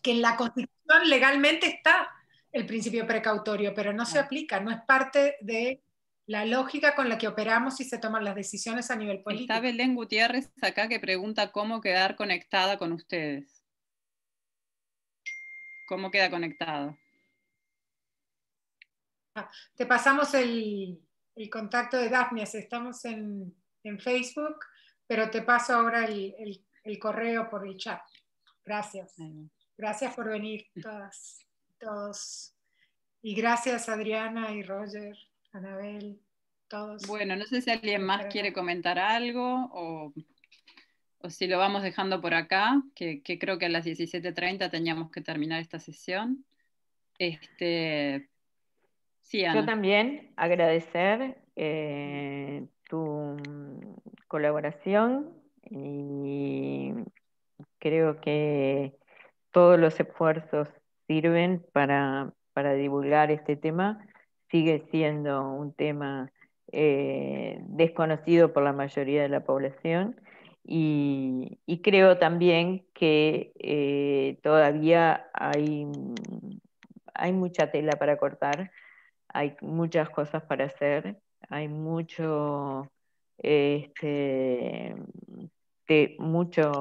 que en la Constitución legalmente está el principio precautorio, pero no se aplica, no es parte de la lógica con la que operamos y se toman las decisiones a nivel político. Está Belén Gutiérrez acá que pregunta cómo quedar conectada con ustedes. ¿Cómo queda conectado? Ah, te pasamos el, contacto de Dafne, estamos en, Facebook, pero te paso ahora el correo por el chat. Gracias. Gracias por venir todas, todos. Y gracias Adriana y Roger, Anabel, todos. Bueno, no sé si alguien más quiere comentar algo o, si lo vamos dejando por acá, que, creo que a las 17.30 teníamos que terminar esta sesión. Este, Yo también agradecer eh, tu colaboración y creo que todos los esfuerzos sirven para, divulgar este tema, sigue siendo un tema eh, desconocido por la mayoría de la población y, creo también que eh, todavía hay, hay mucha tela para cortar, hay muchas cosas para hacer, hay mucho este, este, mucho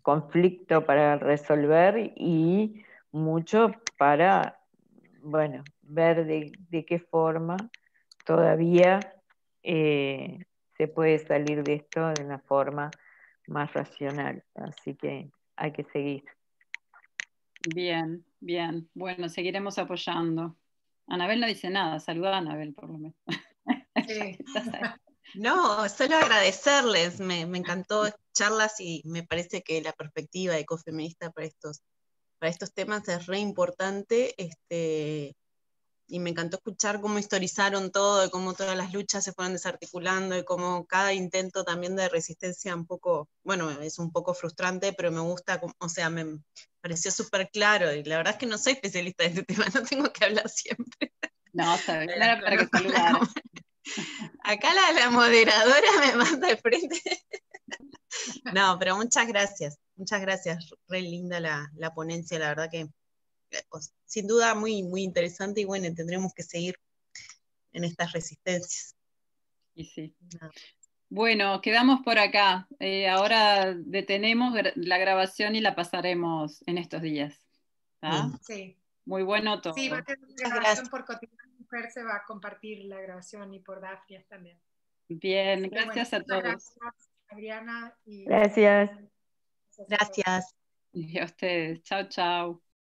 conflicto para resolver y mucho para, bueno, ver de, qué forma todavía eh, se puede salir de esto de una forma más racional. Así que hay que seguir. Bien, bien. Bueno, seguiremos apoyando. Anabel no dice nada. Saluda a Anabel, por lo menos. Sí. No, solo agradecerles, me, encantó escucharlas y me parece que la perspectiva ecofeminista para estos, para estos temas es re importante. Este, y me encantó escuchar cómo historizaron todo, y cómo todas las luchas se fueron desarticulando y cómo cada intento también de resistencia un poco, bueno, es un poco frustrante, pero me gusta, o sea, me pareció súper claro y la verdad es que no soy especialista en este tema, no tengo que hablar siempre. No, está eh, para que Acá la, moderadora me manda al frente. No, pero muchas gracias, muchas gracias. Re linda la, ponencia, la verdad que eh, sin duda muy, muy interesante y bueno, tendremos que seguir en estas resistencias. Y sí. Bueno, quedamos por acá. Eh, ahora detenemos la grabación y la pasaremos en estos días. Sí. Muy bueno todo. Sí, por se va a compartir la grabación y por Dafnia también. Bien, gracias a todos. Gracias, Adriana. Gracias. Gracias. Y a ustedes. Chao, chao.